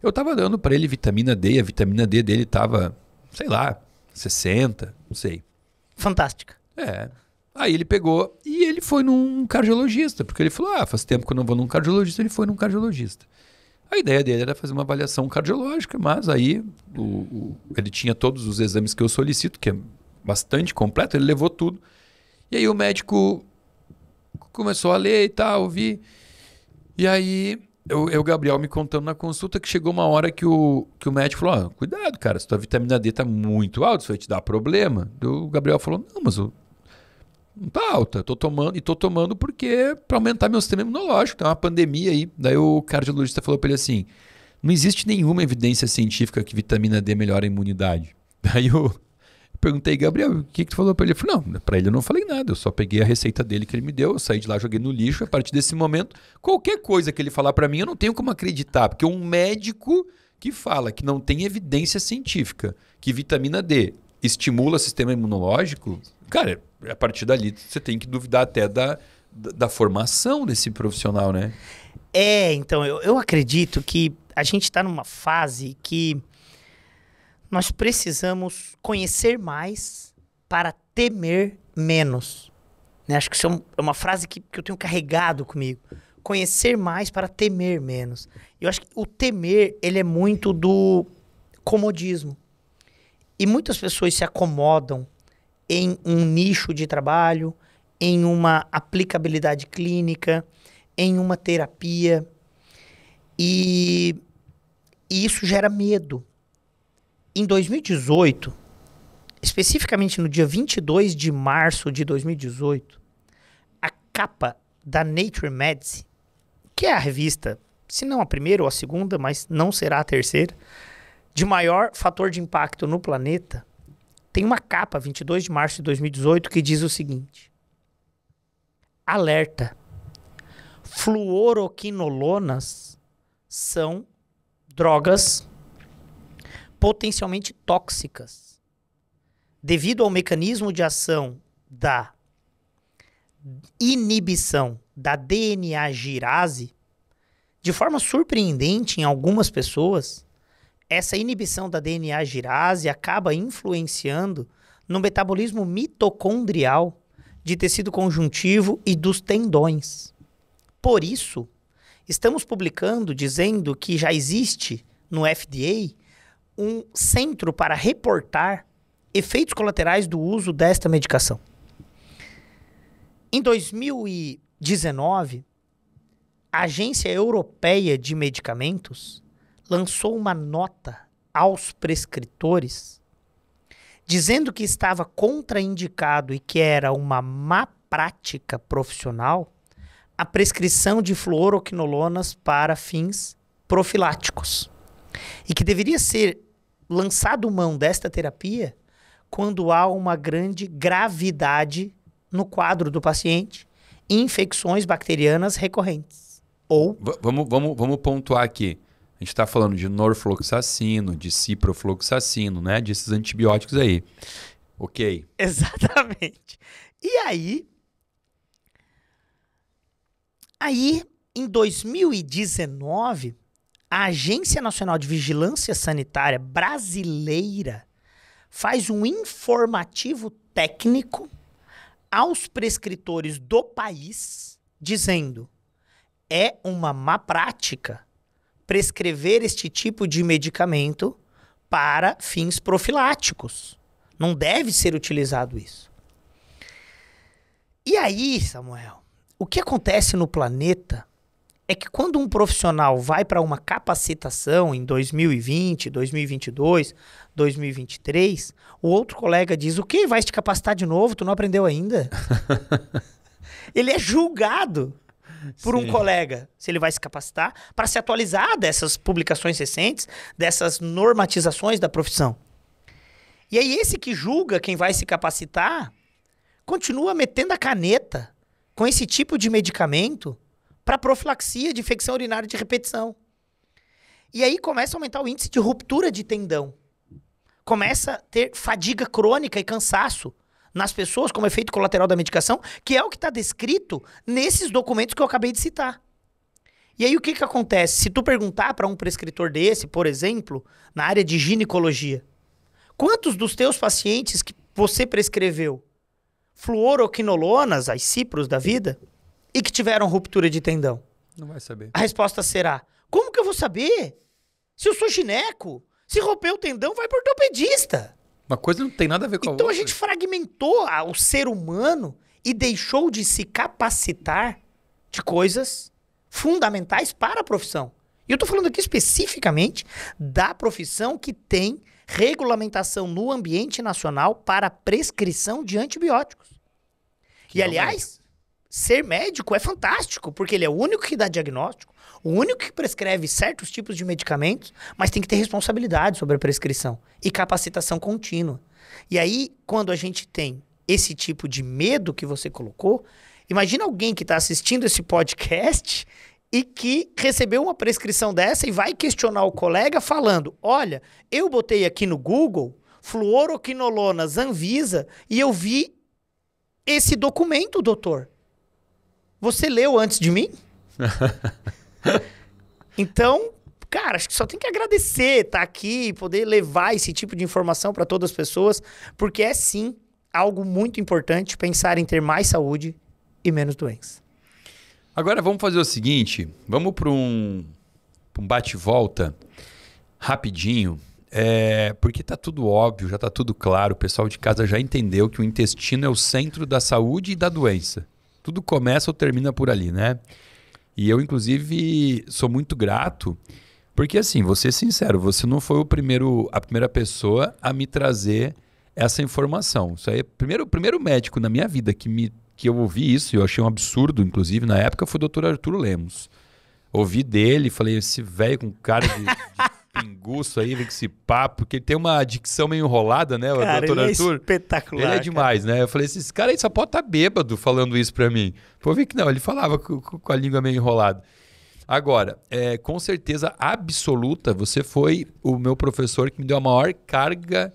eu estava dando para ele vitamina D. A vitamina D dele estava, sei lá, 60, não sei. Fantástica. É. Aí ele pegou e ele foi num cardiologista, porque ele falou: ah, faz tempo que eu não vou num cardiologista, ele foi num cardiologista. A ideia dele era fazer uma avaliação cardiológica, mas aí o, o, ele tinha todos os exames que eu solicito, que é bastante completo, ele levou tudo. E aí o médico começou a ler e tal, ouvir. E aí eu, Gabriel, me contando na consulta que chegou uma hora que o, que o médico falou: ah, cuidado, cara, se tua vitamina D está muito alta, isso vai te dar problema. E o Gabriel falou: não, mas o, não tá alta. Tô tomando, e tô tomando porque para aumentar meu sistema imunológico. Tem tá uma pandemia aí. Daí o cardiologista falou para ele assim: não existe nenhuma evidência científica que vitamina D melhora a imunidade. Daí eu perguntei, Gabriel, o que, que tu falou para ele? Ele falou: não, para ele eu não falei nada. Eu só peguei a receita dele que ele me deu, eu saí de lá, joguei no lixo. A partir desse momento, qualquer coisa que ele falar para mim, eu não tenho como acreditar, porque um médico que fala que não tem evidência científica que vitamina D estimula o sistema imunológico, cara, a partir dali você tem que duvidar até da, da, formação desse profissional, né? É, então, eu, eu acredito que a gente está numa fase que nós precisamos conhecer mais para temer menos. Né? Acho que isso é, é, uma frase que, que eu tenho carregado comigo. Conhecer mais para temer menos. Eu acho que o temer, ele é muito do comodismo. E muitas pessoas se acomodam em um nicho de trabalho, em uma aplicabilidade clínica, em uma terapia. E, e isso gera medo. Em 2018, especificamente no dia 22 de março de 2018, a capa da Nature Medicine, que é a revista, se não a primeira ou a segunda, mas não será a terceira, de maior fator de impacto no planeta, tem uma capa, 22 de março de 2018, que diz o seguinte: Alerta. Fluoroquinolonas são drogas potencialmente tóxicas devido ao mecanismo de ação da inibição da DNA girase, de forma surpreendente em algumas pessoas, essa inibição da DNA girase acaba influenciando no metabolismo mitocondrial de tecido conjuntivo e dos tendões. Por isso, estamos publicando dizendo que já existe no FDA um centro para reportar efeitos colaterais do uso desta medicação. Em 2019, a Agência Europeia de Medicamentos lançou uma nota aos prescritores dizendo que estava contraindicado e que era uma má prática profissional a prescrição de fluoroquinolonas para fins profiláticos e que deveria ser lançado mão desta terapia quando há uma grande gravidade no quadro do paciente e infecções bacterianas recorrentes. Ou... V vamos, vamos, vamos pontuar aqui gente está falando de norfloxacino, de ciprofloxacino, né? Desses antibióticos aí. Ok. Exatamente. E aí. Aí, em 2019, a Agência Nacional de Vigilância Sanitária Brasileira faz um informativo técnico aos prescritores do país, dizendo: é uma má prática prescrever este tipo de medicamento para fins profiláticos. Não deve ser utilizado isso. E aí, Samuel, o que acontece no planeta é que quando um profissional vai para uma capacitação em 2020, 2022, 2023, o outro colega diz: O que? Vai te capacitar de novo? Tu não aprendeu ainda? Ele é julgado por Sim. um colega, se ele vai se capacitar para se atualizar dessas publicações recentes, dessas normatizações da profissão. E aí esse que julga quem vai se capacitar continua metendo a caneta com esse tipo de medicamento para profilaxia de infecção urinária de repetição. E aí começa a aumentar o índice de ruptura de tendão. Começa a ter fadiga crônica e cansaço nas pessoas como efeito colateral da medicação, que é o que está descrito nesses documentos que eu acabei de citar. E aí o que, que acontece? Se tu perguntar para um prescritor desse, por exemplo, na área de ginecologia, quantos dos teus pacientes que você prescreveu fluoroquinolonas, as cipros da vida, e que tiveram ruptura de tendão? Não vai saber. A resposta será: como que eu vou saber? Se eu sou gineco, se romper o tendão, vai para ortopedista. Uma coisa não tem nada a ver com então, a outra. Então a gente fragmentou o ser humano e deixou de se capacitar de coisas fundamentais para a profissão. E eu estou falando aqui especificamente da profissão que tem regulamentação no ambiente nacional para prescrição de antibióticos. Que e, é aliás, ser médico é fantástico, porque ele é o único que dá diagnóstico, o único que prescreve certos tipos de medicamentos, mas tem que ter responsabilidade sobre a prescrição e capacitação contínua. E aí, quando a gente tem esse tipo de medo que você colocou, imagina alguém que está assistindo esse podcast e que recebeu uma prescrição dessa e vai questionar o colega falando: olha, eu botei aqui no Google fluoroquinolona Anvisa e eu vi esse documento, doutor. Você leu antes de mim? então, cara, acho que só tem que agradecer estar tá aqui, poder levar esse tipo de informação para todas as pessoas, porque é sim algo muito importante pensar em ter mais saúde e menos doença. Agora vamos fazer o seguinte, vamos para um, um bate-volta rapidinho. É, porque tá tudo óbvio, já tá tudo claro. O pessoal de casa já entendeu que o intestino é o centro da saúde e da doença. Tudo começa ou termina por ali, né? E eu, inclusive, sou muito grato, porque assim, vou ser sincero, você não foi o primeiro, a primeira pessoa a me trazer essa informação. Isso aí, é primeiro, primeiro médico na minha vida que me que eu ouvi isso, e eu achei um absurdo, inclusive, na época, foi o doutor Arturo Lemos. Ouvi dele, falei, esse velho com cara de pinguço aí, vem com esse papo, porque ele tem uma dicção meio enrolada, né? O doutor ele é Arthur. É espetacular. Ele é demais, cara. né? Eu falei assim: esse cara aí só pode estar tá bêbado falando isso para mim. Pô, vi que não, ele falava com, com a língua meio enrolada. Agora, é, com certeza absoluta, você foi o meu professor que me deu a maior carga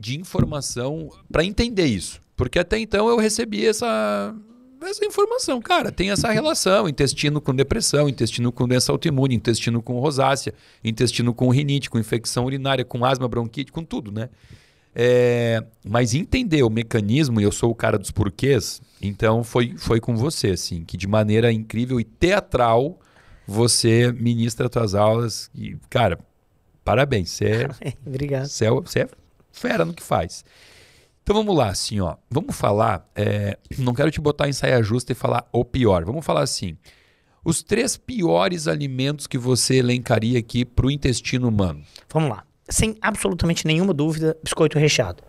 de informação para entender isso. Porque até então eu recebi essa, essa informação. Cara, tem essa relação: intestino com depressão, intestino com doença autoimune, intestino com rosácea, intestino com rinite, com infecção urinária, com asma, bronquite, com tudo, né? É, mas entender o mecanismo, e eu sou o cara dos porquês, então foi, foi com você, assim, que de maneira incrível e teatral você ministra suas aulas. E, cara, parabéns. Você é, Obrigado. Você é, você é fera no que faz. Então vamos lá, assim, ó. Vamos falar. É, não quero te botar em saia justa e falar o pior. Vamos falar assim. Os três piores alimentos que você elencaria aqui para o intestino humano. Vamos lá. Sem absolutamente nenhuma dúvida, biscoito recheado.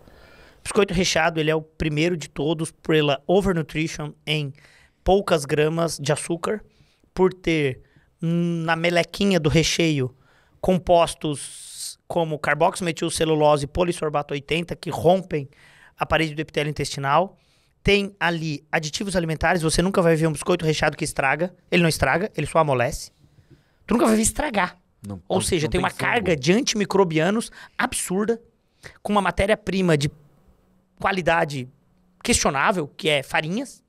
Biscoito recheado ele é o primeiro de todos pela overnutrition em poucas gramas de açúcar, por ter na melequinha do recheio compostos como carboximetilcelulose e polissorbato 80 que rompem a parede do epitélio intestinal. Tem ali aditivos alimentares. Você nunca vai ver um biscoito recheado que estraga. Ele não estraga, ele só amolece. Tu nunca vai ver estragar. Não, Ou não, seja, não tem, tem, uma fungo. carga de antimicrobianos absurda, com uma matéria-prima de qualidade questionável, que é farinhas,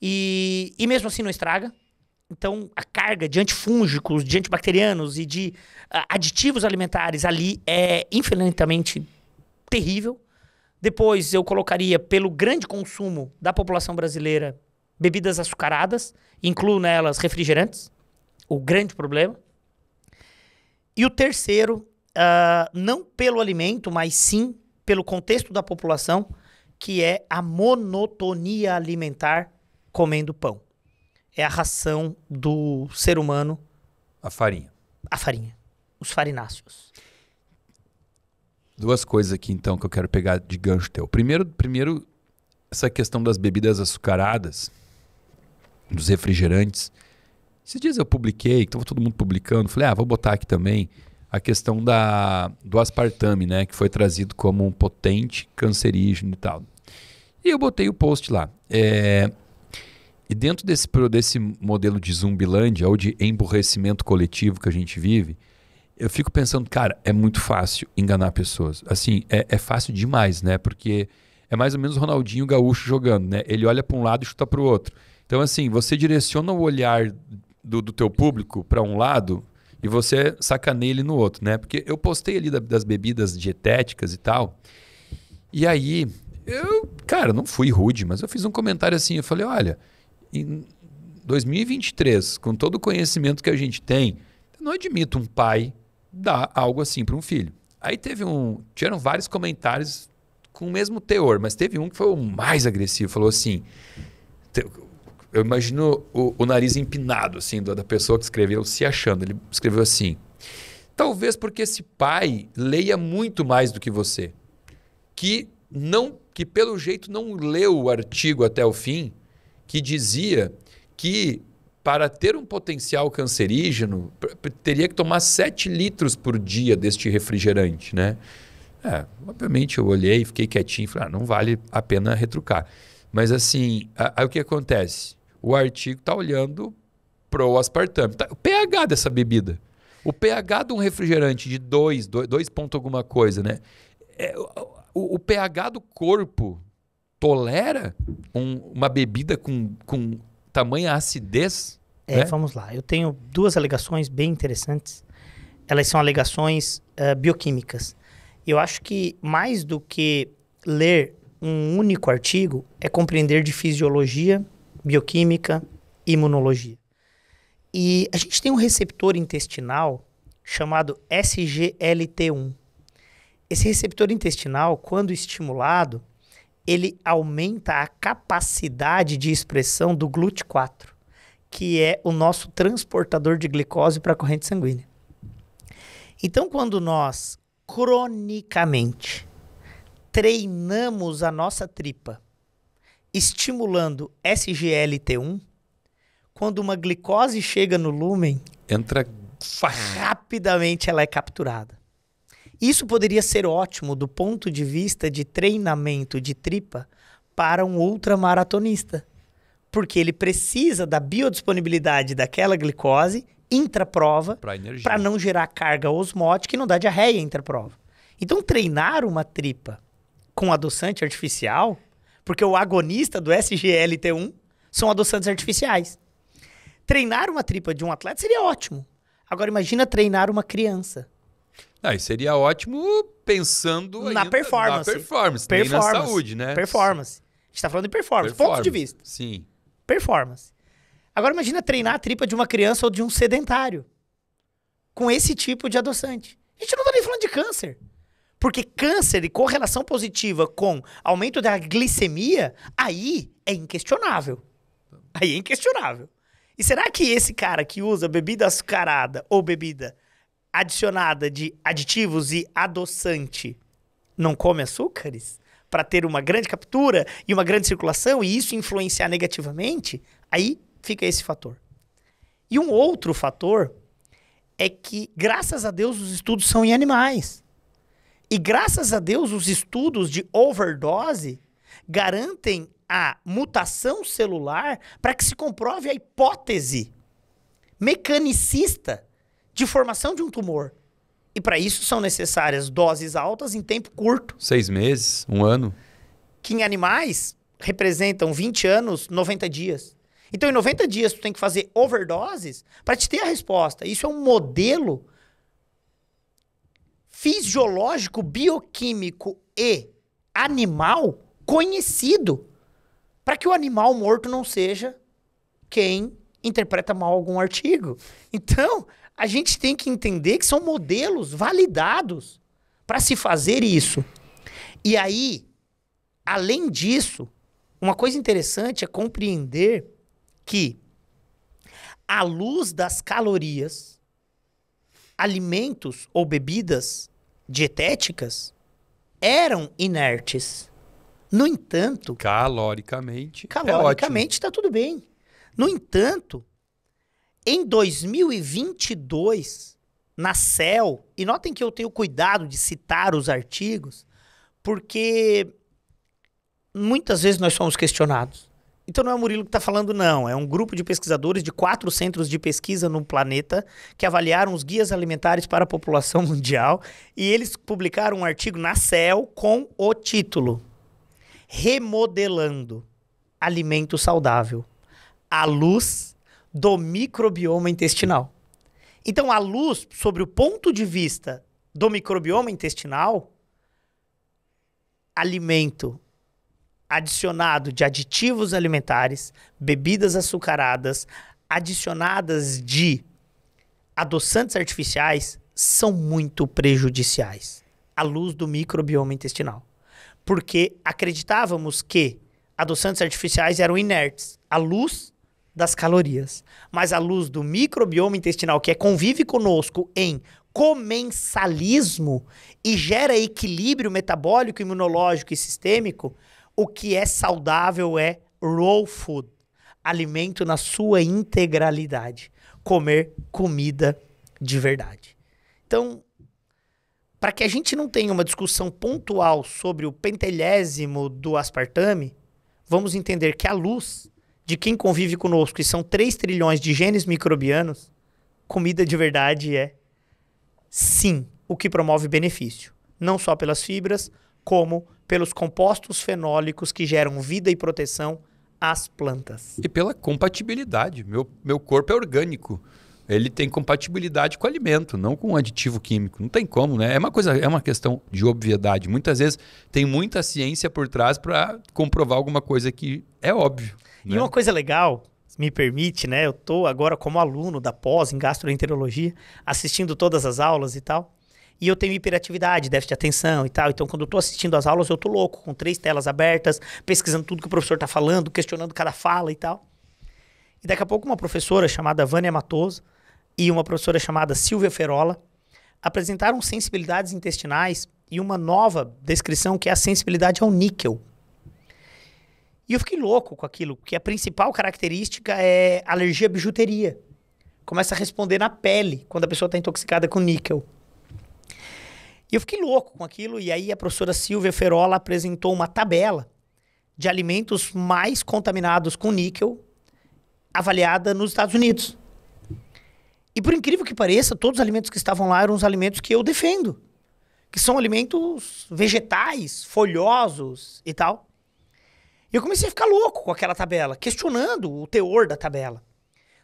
e, e mesmo assim não estraga. Então, a carga de antifúngicos, de antibacterianos e de uh, aditivos alimentares ali é infinitamente terrível. Depois eu colocaria, pelo grande consumo da população brasileira, bebidas açucaradas, incluo nelas refrigerantes, o grande problema. E o terceiro, uh, não pelo alimento, mas sim pelo contexto da população, que é a monotonia alimentar comendo pão. É a ração do ser humano. A farinha. A farinha. Os farináceos. Duas coisas aqui, então, que eu quero pegar de gancho teu. Primeiro, primeiro essa questão das bebidas açucaradas, dos refrigerantes. Esses dias eu publiquei, estava todo mundo publicando, falei, ah, vou botar aqui também a questão da, do aspartame, né? Que foi trazido como um potente cancerígeno e tal. E eu botei o post lá. É, e dentro desse, desse modelo de zumbilândia ou de emburrecimento coletivo que a gente vive, eu fico pensando, cara, é muito fácil enganar pessoas. Assim, é, é fácil demais, né? Porque é mais ou menos o Ronaldinho Gaúcho jogando, né? Ele olha para um lado e chuta para o outro. Então, assim, você direciona o olhar do, do teu público para um lado e você sacaneia ele no outro, né? Porque eu postei ali da, das bebidas dietéticas e tal. E aí, eu, cara, não fui rude, mas eu fiz um comentário assim. Eu falei, olha, em 2023, com todo o conhecimento que a gente tem, eu não admito um pai dar algo assim para um filho. Aí teve um. Tiveram vários comentários com o mesmo teor, mas teve um que foi o mais agressivo. Falou assim. Eu imagino o, o nariz empinado, assim, da pessoa que escreveu, se achando. Ele escreveu assim: Talvez porque esse pai leia muito mais do que você, que não, que pelo jeito não leu o artigo até o fim, que dizia que para ter um potencial cancerígeno, teria que tomar 7 litros por dia deste refrigerante, né? É, obviamente eu olhei, fiquei quietinho, e falei, ah, não vale a pena retrucar. Mas assim, aí o que acontece? O artigo está olhando pro aspartame. Tá, o pH dessa bebida. O pH de um refrigerante de 2, 2 ponto alguma coisa, né? É, o, o, pH do corpo tolera um, uma bebida com, com tamanha acidez. É, né? vamos lá. Eu tenho duas alegações bem interessantes. Elas são alegações uh, bioquímicas. Eu acho que mais do que ler um único artigo é compreender de fisiologia, bioquímica, imunologia. E a gente tem um receptor intestinal chamado SGLT1. Esse receptor intestinal, quando estimulado, ele aumenta a capacidade de expressão do GLUT4, que é o nosso transportador de glicose para a corrente sanguínea. Então, quando nós cronicamente treinamos a nossa tripa, estimulando SGLT1, quando uma glicose chega no lúmen, entra rapidamente ela é capturada. Isso poderia ser ótimo do ponto de vista de treinamento de tripa para um ultramaratonista, porque ele precisa da biodisponibilidade daquela glicose intraprova para não gerar carga osmótica e não dar diarreia intraprova. Então, treinar uma tripa com adoçante artificial, porque o agonista do SGLT1 são adoçantes artificiais. Treinar uma tripa de um atleta seria ótimo. Agora, imagina treinar uma criança ah, seria ótimo pensando na performance. Na performance, performance na saúde, né? Performance. A gente tá falando de performance, performance, ponto de vista. Sim. Performance. Agora imagina treinar a tripa de uma criança ou de um sedentário com esse tipo de adoçante. A gente não tá nem falando de câncer. Porque câncer e correlação positiva com aumento da glicemia, aí é inquestionável. Aí é inquestionável. E será que esse cara que usa bebida açucarada ou bebida adicionada de aditivos e adoçante não come açúcares para ter uma grande captura e uma grande circulação e isso influenciar negativamente, aí fica esse fator. E um outro fator é que, graças a Deus, os estudos são em animais. E graças a Deus, os estudos de overdose garantem a mutação celular para que se comprove a hipótese mecanicista de formação de um tumor. E para isso são necessárias doses altas em tempo curto. Seis meses, um ano. Que em animais representam 20 anos, 90 dias. Então, em 90 dias, tu tem que fazer overdoses para te ter a resposta. Isso é um modelo fisiológico, bioquímico e animal conhecido para que o animal morto não seja quem interpreta mal algum artigo. Então, a gente tem que entender que são modelos validados para se fazer isso. E aí, além disso, uma coisa interessante é compreender que à luz das calorias, alimentos ou bebidas dietéticas eram inertes. No entanto, caloricamente, é caloricamente está é tudo bem. No entanto, em 2022, na CEL, e notem que eu tenho cuidado de citar os artigos, porque muitas vezes nós somos questionados. Então não é o Murilo que está falando, não. É um grupo de pesquisadores de quatro centros de pesquisa no planeta que avaliaram os guias alimentares para a população mundial e eles publicaram um artigo na CEL com o título Remodelando Alimento Saudável à Luz do microbioma intestinal. Então, a luz sobre o ponto de vista do microbioma intestinal, alimento adicionado de aditivos alimentares, bebidas açucaradas, adicionadas de adoçantes artificiais são muito prejudiciais à luz do microbioma intestinal. Porque acreditávamos que adoçantes artificiais eram inertes à luz das calorias. Mas à luz do microbioma intestinal, que é convive conosco em comensalismo e gera equilíbrio metabólico, imunológico e sistêmico, o que é saudável é raw food, alimento na sua integralidade, comer comida de verdade. Então, para que a gente não tenha uma discussão pontual sobre o pentelésimo do aspartame, vamos entender que a luz de quem convive conosco, que são 3 trilhões de genes microbianos, comida de verdade é sim o que promove benefício, não só pelas fibras, como pelos compostos fenólicos que geram vida e proteção às plantas. E pela compatibilidade. Meu, meu corpo é orgânico. Ele tem compatibilidade com alimento, não com aditivo químico. Não tem como, né? É uma coisa, é uma questão de obviedade. Muitas vezes tem muita ciência por trás para comprovar alguma coisa que é óbvio. E né? uma coisa legal, me permite, né? Eu tô agora como aluno da pós em gastroenterologia, assistindo todas as aulas e tal. E eu tenho hiperatividade, déficit de atenção e tal. Então, quando eu tô assistindo as aulas, eu tô louco, com três telas abertas, pesquisando tudo que o professor tá falando, questionando cada fala e tal. E daqui a pouco uma professora chamada Vânia Matoso e uma professora chamada Silvia Ferola apresentaram sensibilidades intestinais e uma nova descrição que é a sensibilidade ao níquel. E eu fiquei louco com aquilo, porque a principal característica é alergia à bijuteria. Começa a responder na pele quando a pessoa está intoxicada com níquel. E eu fiquei louco com aquilo, e aí a professora Silvia Ferola apresentou uma tabela de alimentos mais contaminados com níquel avaliada nos Estados Unidos. E por incrível que pareça, todos os alimentos que estavam lá eram os alimentos que eu defendo, que são alimentos vegetais, folhosos e tal. Eu comecei a ficar louco com aquela tabela, questionando o teor da tabela.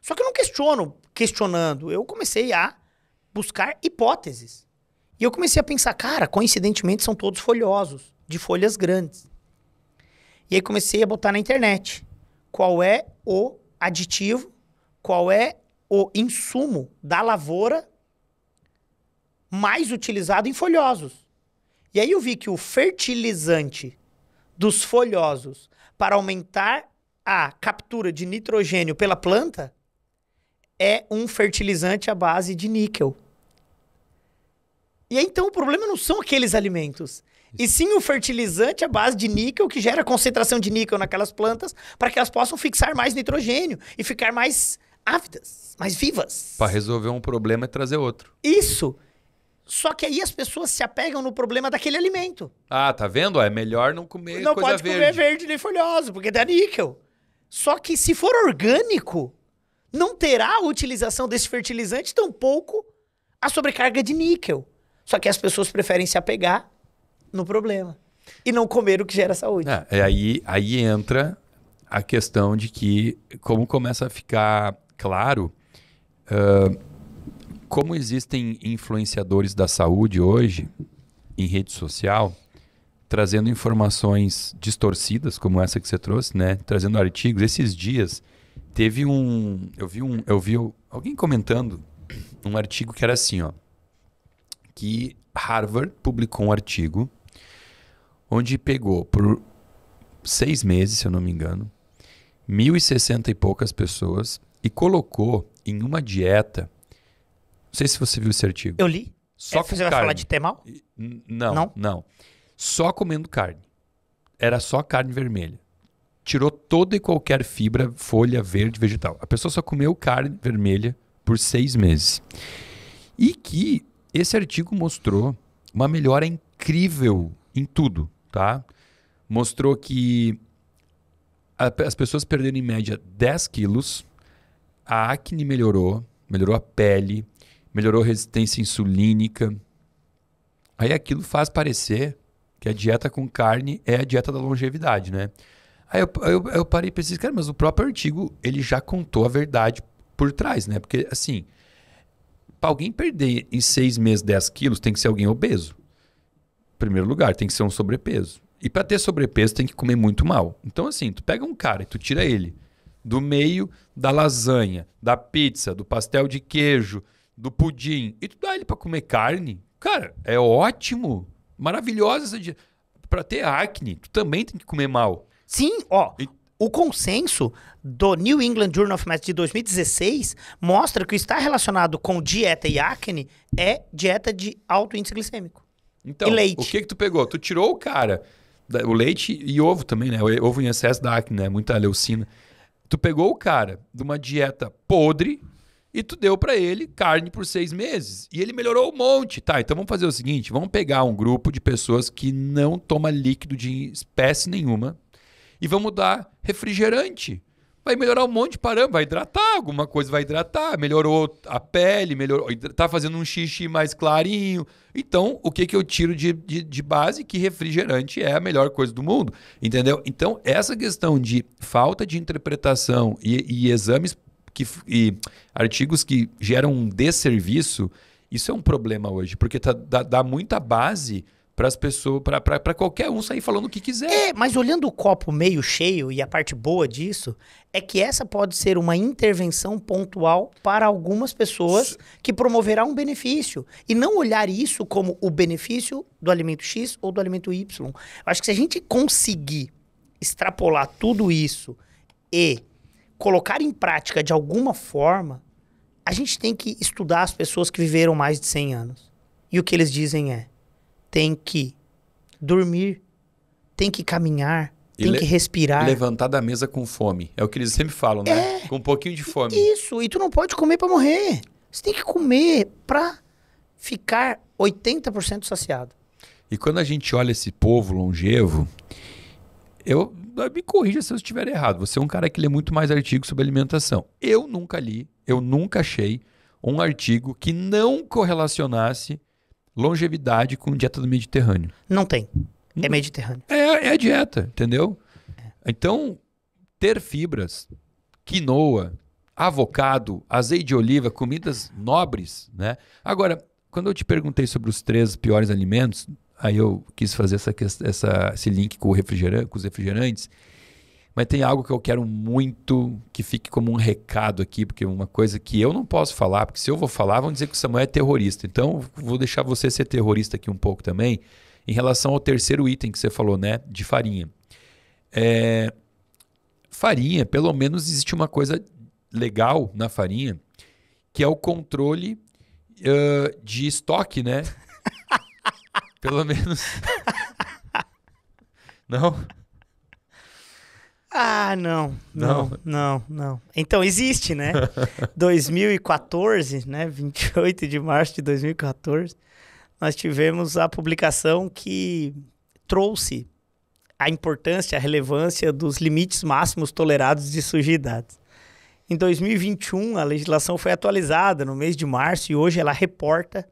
Só que eu não questiono questionando, eu comecei a buscar hipóteses. E eu comecei a pensar, cara, coincidentemente são todos folhosos, de folhas grandes. E aí comecei a botar na internet qual é o aditivo, qual é o insumo da lavoura mais utilizado em folhosos. E aí eu vi que o fertilizante dos folhosos para aumentar a captura de nitrogênio pela planta é um fertilizante à base de níquel. E aí, então o problema não são aqueles alimentos, e sim o fertilizante à base de níquel que gera concentração de níquel naquelas plantas para que elas possam fixar mais nitrogênio e ficar mais ávidas, mais vivas. Para resolver um problema e é trazer outro. Isso. Só que aí as pessoas se apegam no problema daquele alimento. Ah, tá vendo? É melhor não comer não coisa verde. Não pode comer verde nem folhoso, porque dá níquel. Só que se for orgânico, não terá a utilização desse fertilizante, tampouco a sobrecarga de níquel. Só que as pessoas preferem se apegar no problema e não comer o que gera saúde. É, é aí, aí entra a questão de que, como começa a ficar claro, uh, como existem influenciadores da saúde hoje em rede social trazendo informações distorcidas como essa que você trouxe, né? Trazendo artigos. Esses dias teve um, eu vi um, eu vi alguém comentando um artigo que era assim, ó, que Harvard publicou um artigo onde pegou por seis meses, se eu não me engano, 1.060 e poucas pessoas e colocou em uma dieta não sei se você viu esse artigo. Eu li. Só é, com você carne. vai falar de temal? Não, não, não. Só comendo carne. Era só carne vermelha. Tirou toda e qualquer fibra, folha, verde, vegetal. A pessoa só comeu carne vermelha por seis meses. E que esse artigo mostrou uma melhora incrível em tudo, tá? Mostrou que a, as pessoas perderam em média 10 quilos, a acne melhorou, melhorou a pele, melhorou resistência insulínica. Aí aquilo faz parecer que a dieta com carne é a dieta da longevidade, né? Aí eu, eu, eu parei e pensei, cara, mas o próprio artigo, ele já contou a verdade por trás, né? Porque, assim, para alguém perder em seis meses 10 quilos, tem que ser alguém obeso. Em primeiro lugar, tem que ser um sobrepeso. E para ter sobrepeso, tem que comer muito mal. Então, assim, tu pega um cara e tu tira ele do meio da lasanha, da pizza, do pastel de queijo, do pudim e tu dá ele para comer carne, cara, é ótimo, maravilhosa essa dieta. Para ter acne, tu também tem que comer mal. Sim, ó. E... O consenso do New England Journal of Medicine de 2016 mostra que o está relacionado com dieta e acne é dieta de alto índice glicêmico. Então, o que que tu pegou? Tu tirou o cara, o leite e ovo também, né? ovo em excesso da acne, né? Muita leucina. Tu pegou o cara de uma dieta podre, e tu deu para ele carne por seis meses. E ele melhorou um monte. Tá, então vamos fazer o seguinte: vamos pegar um grupo de pessoas que não toma líquido de espécie nenhuma e vamos dar refrigerante. Vai melhorar um monte de parâmetros, vai hidratar, alguma coisa vai hidratar, melhorou a pele, melhorou, tá fazendo um xixi mais clarinho. Então, o que, que eu tiro de, de, de base? Que refrigerante é a melhor coisa do mundo, entendeu? Então, essa questão de falta de interpretação e, e exames que, e artigos que geram um desserviço, isso é um problema hoje, porque tá, dá, dá muita base para as pessoas, para qualquer um sair falando o que quiser. É, mas olhando o copo meio cheio e a parte boa disso é que essa pode ser uma intervenção pontual para algumas pessoas que promoverá um benefício e não olhar isso como o benefício do alimento X ou do alimento Y. Acho que se a gente conseguir extrapolar tudo isso e colocar em prática de alguma forma, a gente tem que estudar as pessoas que viveram mais de 100 anos. E o que eles dizem é: tem que dormir, tem que caminhar, e tem que respirar. Levantar da mesa com fome. É o que eles sempre falam, né? É, com um pouquinho de fome. Isso, e tu não pode comer para morrer. Você tem que comer para ficar 80% saciado. E quando a gente olha esse povo longevo, eu ah, me corrija se eu estiver errado. Você é um cara que lê muito mais artigos sobre alimentação. Eu nunca li, eu nunca achei um artigo que não correlacionasse longevidade com dieta do Mediterrâneo. Não tem. É Mediterrâneo. É, é a dieta, entendeu? É. Então, ter fibras, quinoa, avocado, azeite de oliva, comidas nobres, né? Agora, quando eu te perguntei sobre os três piores alimentos, Aí eu quis fazer essa, essa, esse link com, refrigerante, com os refrigerantes. Mas tem algo que eu quero muito que fique como um recado aqui, porque uma coisa que eu não posso falar, porque se eu vou falar, vão dizer que o Samuel é terrorista. Então, vou deixar você ser terrorista aqui um pouco também, em relação ao terceiro item que você falou, né? De farinha. É, farinha, pelo menos existe uma coisa legal na farinha, que é o controle uh, de estoque, né? Pelo menos. não? Ah, não, não, não, não, não. Então existe, né? 2014, né? 28 de março de 2014, nós tivemos a publicação que trouxe a importância, a relevância dos limites máximos tolerados de sujidades. Em 2021, a legislação foi atualizada no mês de março e hoje ela reporta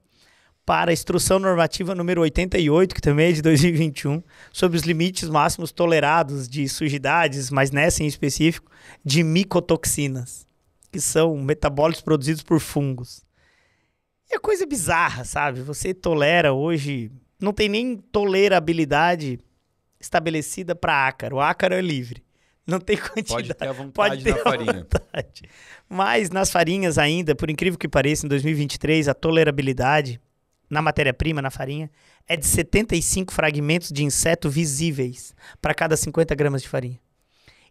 para a Instrução Normativa número 88, que também é de 2021, sobre os limites máximos tolerados de sujidades, mas nessa em específico, de micotoxinas, que são metabólitos produzidos por fungos. E é coisa bizarra, sabe? Você tolera hoje, não tem nem tolerabilidade estabelecida para ácaro. O ácaro é livre. Não tem quantidade. Pode ter a vontade Pode ter na farinha. Vontade. Mas nas farinhas ainda, por incrível que pareça, em 2023, a tolerabilidade na matéria-prima, na farinha, é de 75 fragmentos de inseto visíveis para cada 50 gramas de farinha.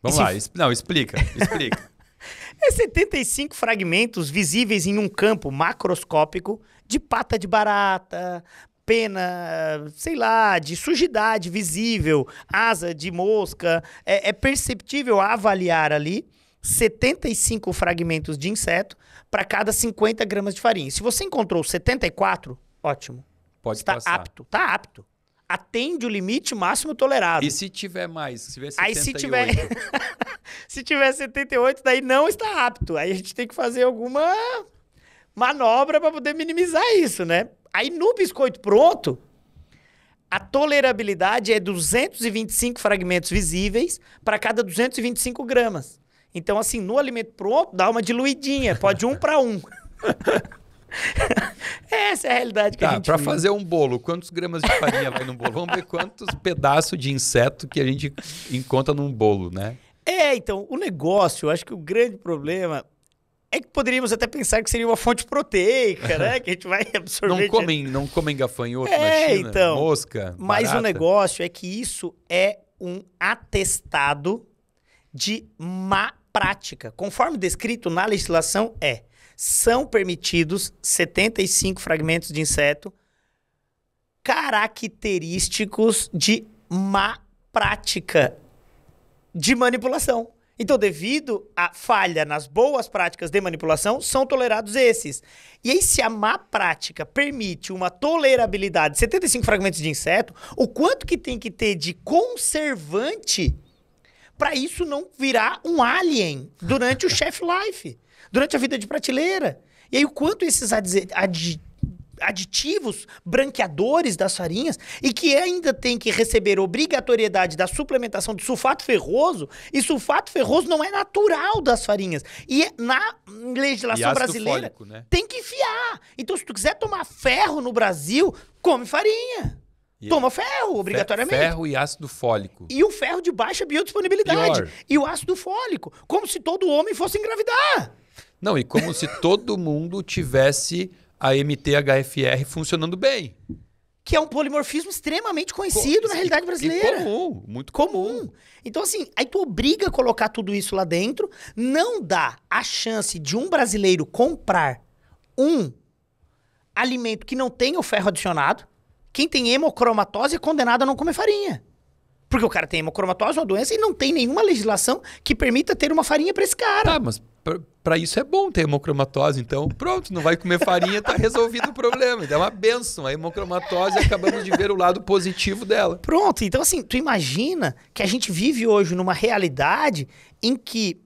Vamos lá, não, explica, explica. é 75 fragmentos visíveis em um campo macroscópico de pata de barata, pena, sei lá, de sujidade visível, asa de mosca. É, é perceptível avaliar ali 75 fragmentos de inseto para cada 50 gramas de farinha. Se você encontrou 74, ótimo. Pode Está passar. apto, está apto. Atende o limite máximo tolerado. E se tiver mais? Se tiver 78? Aí se tiver... se tiver 78, daí não está apto. Aí a gente tem que fazer alguma manobra para poder minimizar isso, né? Aí no biscoito pronto, a tolerabilidade é 225 fragmentos visíveis para cada 225 gramas. Então, assim, no alimento pronto, dá uma diluidinha, pode um para um. Essa é a realidade que tá, a gente. Para fazer um bolo, quantos gramas de farinha vai num bolo? Vamos ver quantos pedaços de inseto que a gente encontra num bolo, né? É, então, o negócio, eu acho que o grande problema é que poderíamos até pensar que seria uma fonte proteica, né? Que a gente vai absorver. Não comem, não comem gafanhoto é, na China, então, mosca. Mas barata. o negócio é que isso é um atestado de má prática. Conforme descrito na legislação, é são permitidos 75 fragmentos de inseto característicos de má prática de manipulação. Então, devido à falha nas boas práticas de manipulação, são tolerados esses. E aí, se a má prática permite uma tolerabilidade de 75 fragmentos de inseto, o quanto que tem que ter de conservante para isso não virar um alien durante o chef life? durante a vida de prateleira. E aí o quanto esses ad aditivos branqueadores das farinhas e que ainda tem que receber obrigatoriedade da suplementação de sulfato ferroso, e sulfato ferroso não é natural das farinhas. E é na legislação e brasileira fólico, né? tem que enfiar. Então, se tu quiser tomar ferro no Brasil, come farinha. Yeah. É Toma ferro, obrigatoriamente. Ferro e ácido fólico. E o ferro de baixa biodisponibilidade. Pior. E o ácido fólico. Como se todo homem fosse engravidar. Não, e como se todo mundo tivesse a MT-HFR funcionando bem. Que é um polimorfismo extremamente conhecido Co na realidade brasileira. comum, muito comum. comum. Então, assim, aí tu obriga a colocar tudo isso lá dentro, não dá a chance de um brasileiro comprar um alimento que não tenha o ferro adicionado. Quem tem hemocromatose é condenado a não comer farinha. Porque o cara tem hemocromatose, uma doença, e não tem nenhuma legislação que permita ter uma farinha para esse cara. Tá, mas para isso é bom ter hemocromatose, então pronto, não vai comer farinha, tá resolvido o problema. é uma benção. A hemocromatose, acabamos de ver o lado positivo dela. Pronto, então assim, tu imagina que a gente vive hoje numa realidade em que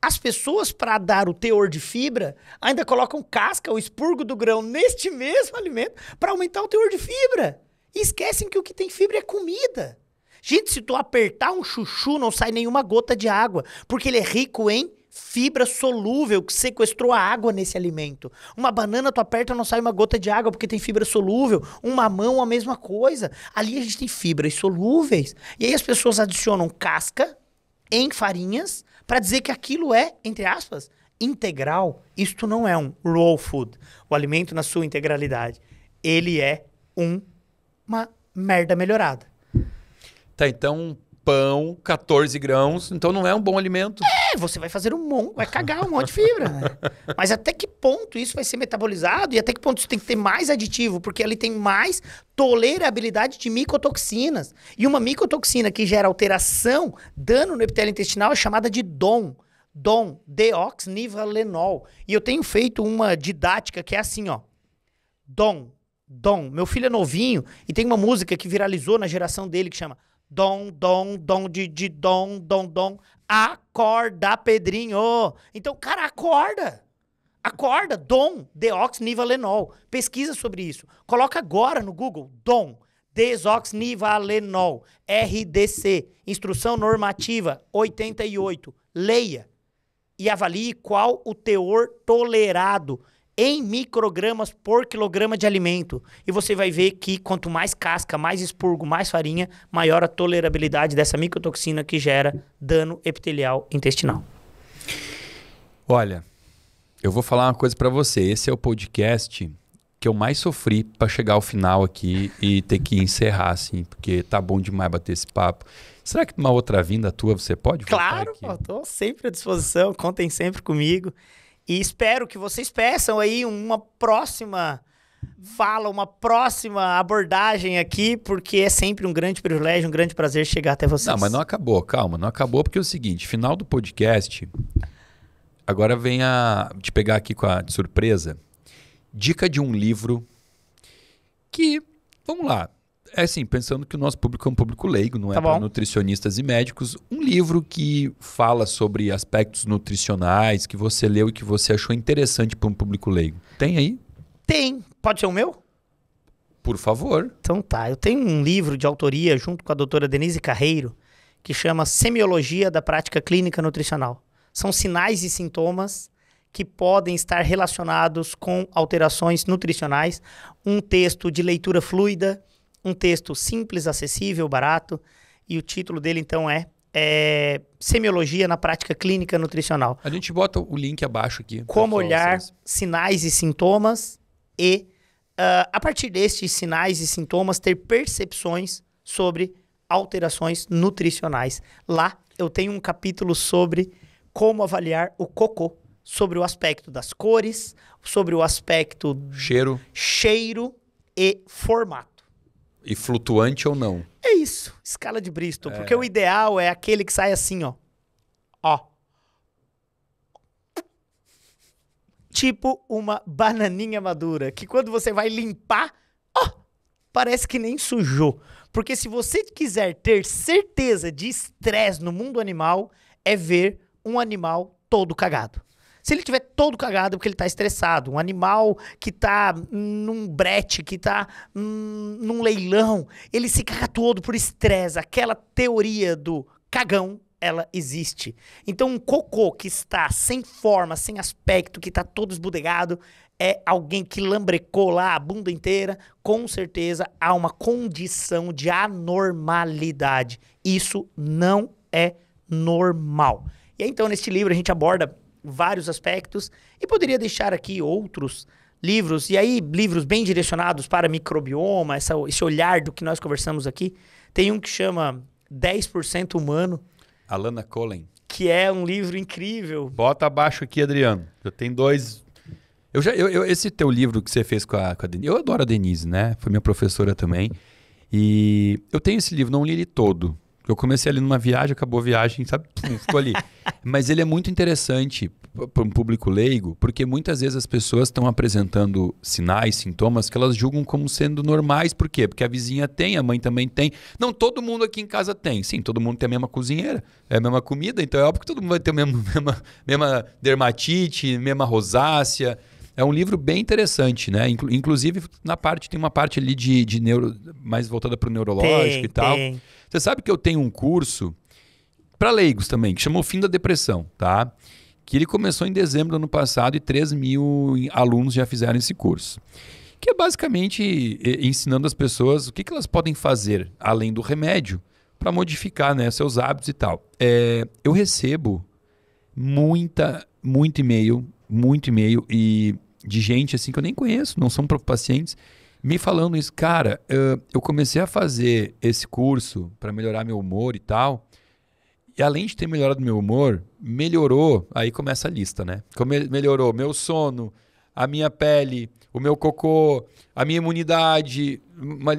as pessoas, para dar o teor de fibra, ainda colocam casca, o expurgo do grão neste mesmo alimento para aumentar o teor de fibra. E esquecem que o que tem fibra é comida. Gente, se tu apertar um chuchu, não sai nenhuma gota de água, porque ele é rico em fibra solúvel que sequestrou a água nesse alimento. Uma banana tu aperta não sai uma gota de água porque tem fibra solúvel. Um mamão a mesma coisa. Ali a gente tem fibras solúveis. E aí as pessoas adicionam casca em farinhas para dizer que aquilo é, entre aspas, integral. Isto não é um raw food, o alimento na sua integralidade. Ele é um, uma merda melhorada. Tá, então pão, 14 grãos, então não é um bom alimento. É, você vai fazer um monte, vai cagar um monte de fibra. Né? Mas até que ponto isso vai ser metabolizado e até que ponto isso tem que ter mais aditivo, porque ele tem mais tolerabilidade de micotoxinas. E uma micotoxina que gera alteração, dano no epitélio intestinal é chamada de DOM. DOM, deoxnivalenol. E eu tenho feito uma didática que é assim, ó. DOM, DOM. Meu filho é novinho e tem uma música que viralizou na geração dele que chama Dom, dom, dom, de, de, dom, dom, dom. Acorda, Pedrinho. Então, cara, acorda. Acorda, dom, deoxnivalenol. Pesquisa sobre isso. Coloca agora no Google, dom, desoxnivalenol, RDC, Instrução Normativa 88. Leia e avalie qual o teor tolerado em microgramas por quilograma de alimento. E você vai ver que quanto mais casca, mais expurgo, mais farinha, maior a tolerabilidade dessa micotoxina que gera dano epitelial intestinal. Olha, eu vou falar uma coisa para você. Esse é o podcast que eu mais sofri para chegar ao final aqui e ter que encerrar assim, porque tá bom demais bater esse papo. Será que uma outra vinda tua você pode? Claro, estou sempre à disposição. Contem sempre comigo. E espero que vocês peçam aí uma próxima fala, uma próxima abordagem aqui, porque é sempre um grande privilégio, um grande prazer chegar até vocês. Não, mas não acabou, calma, não acabou, porque é o seguinte, final do podcast, agora vem a te pegar aqui com a de surpresa, dica de um livro que, vamos lá, é assim, pensando que o nosso público é um público leigo, não é tá para nutricionistas e médicos, um livro que fala sobre aspectos nutricionais que você leu e que você achou interessante para um público leigo. Tem aí? Tem. Pode ser o meu? Por favor. Então tá. Eu tenho um livro de autoria junto com a doutora Denise Carreiro que chama Semiologia da Prática Clínica Nutricional. São sinais e sintomas que podem estar relacionados com alterações nutricionais. Um texto de leitura fluida um texto simples, acessível, barato, e o título dele então é, é Semiologia na Prática Clínica Nutricional. A gente bota o link abaixo aqui. Como olhar vocês. sinais e sintomas e, uh, a partir destes sinais e sintomas, ter percepções sobre alterações nutricionais. Lá eu tenho um capítulo sobre como avaliar o cocô, sobre o aspecto das cores, sobre o aspecto cheiro, cheiro e formato. E flutuante ou não? É isso, escala de Bristol. É. Porque o ideal é aquele que sai assim, ó. Ó. Tipo uma bananinha madura, que quando você vai limpar, ó, parece que nem sujou. Porque se você quiser ter certeza de estresse no mundo animal, é ver um animal todo cagado. Se ele tiver todo cagado porque ele tá estressado, um animal que tá num brete, que tá num leilão, ele se caga todo por estresse. Aquela teoria do cagão ela existe. Então, um cocô que está sem forma, sem aspecto, que está todo esbudegado, é alguém que lambrecou lá a bunda inteira, com certeza há uma condição de anormalidade. Isso não é normal. E aí, então, neste livro, a gente aborda vários aspectos. E poderia deixar aqui outros livros, e aí livros bem direcionados para microbioma, essa, esse olhar do que nós conversamos aqui. Tem um que chama 10% Humano. Alana Colen. Que é um livro incrível. Bota abaixo aqui, Adriano. eu tenho dois. Eu já, eu, eu, esse teu livro que você fez com a, com a Denise. Eu adoro a Denise, né? Foi minha professora também. E eu tenho esse livro, não li ele todo. Eu comecei ali numa viagem, acabou a viagem, sabe? Pum, ficou ali. Mas ele é muito interessante para um público leigo, porque muitas vezes as pessoas estão apresentando sinais, sintomas que elas julgam como sendo normais. Por quê? Porque a vizinha tem, a mãe também tem. Não, todo mundo aqui em casa tem. Sim, todo mundo tem a mesma cozinheira, é a mesma comida, então é óbvio que todo mundo vai ter a mesma, mesma, mesma dermatite, mesma rosácea. É um livro bem interessante, né? Inclu inclusive, na parte, tem uma parte ali de, de neuro, mais voltada para o neurológico tem, e tal. Tem. Você sabe que eu tenho um curso para leigos também, que chama O Fim da Depressão, tá? Que ele começou em dezembro do ano passado e 3 mil alunos já fizeram esse curso. Que é basicamente ensinando as pessoas o que, que elas podem fazer além do remédio para modificar né, seus hábitos e tal. É, eu recebo muita, muito e-mail, muito e-mail e de gente assim que eu nem conheço, não são pacientes, me falando isso. Cara, eu comecei a fazer esse curso para melhorar meu humor e tal. E além de ter melhorado meu humor, melhorou. Aí começa a lista, né? melhorou meu sono, a minha pele, o meu cocô, a minha imunidade, uma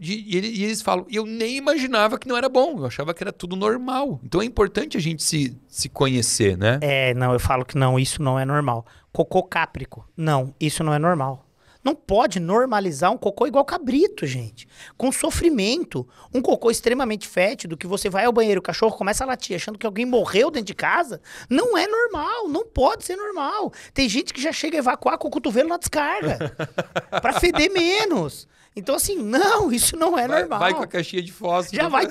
e, e eles falam, eu nem imaginava que não era bom, eu achava que era tudo normal. Então é importante a gente se, se conhecer, né? É, não, eu falo que não, isso não é normal. Cocô cáprico, não, isso não é normal. Não pode normalizar um cocô igual cabrito, gente. Com sofrimento. Um cocô extremamente fétido, que você vai ao banheiro, o cachorro começa a latir achando que alguém morreu dentro de casa, não é normal. Não pode ser normal. Tem gente que já chega a evacuar com o cotovelo na descarga. para feder menos. Então, assim, não, isso não é vai, normal. Vai com a caixinha de fósforo. Já vai.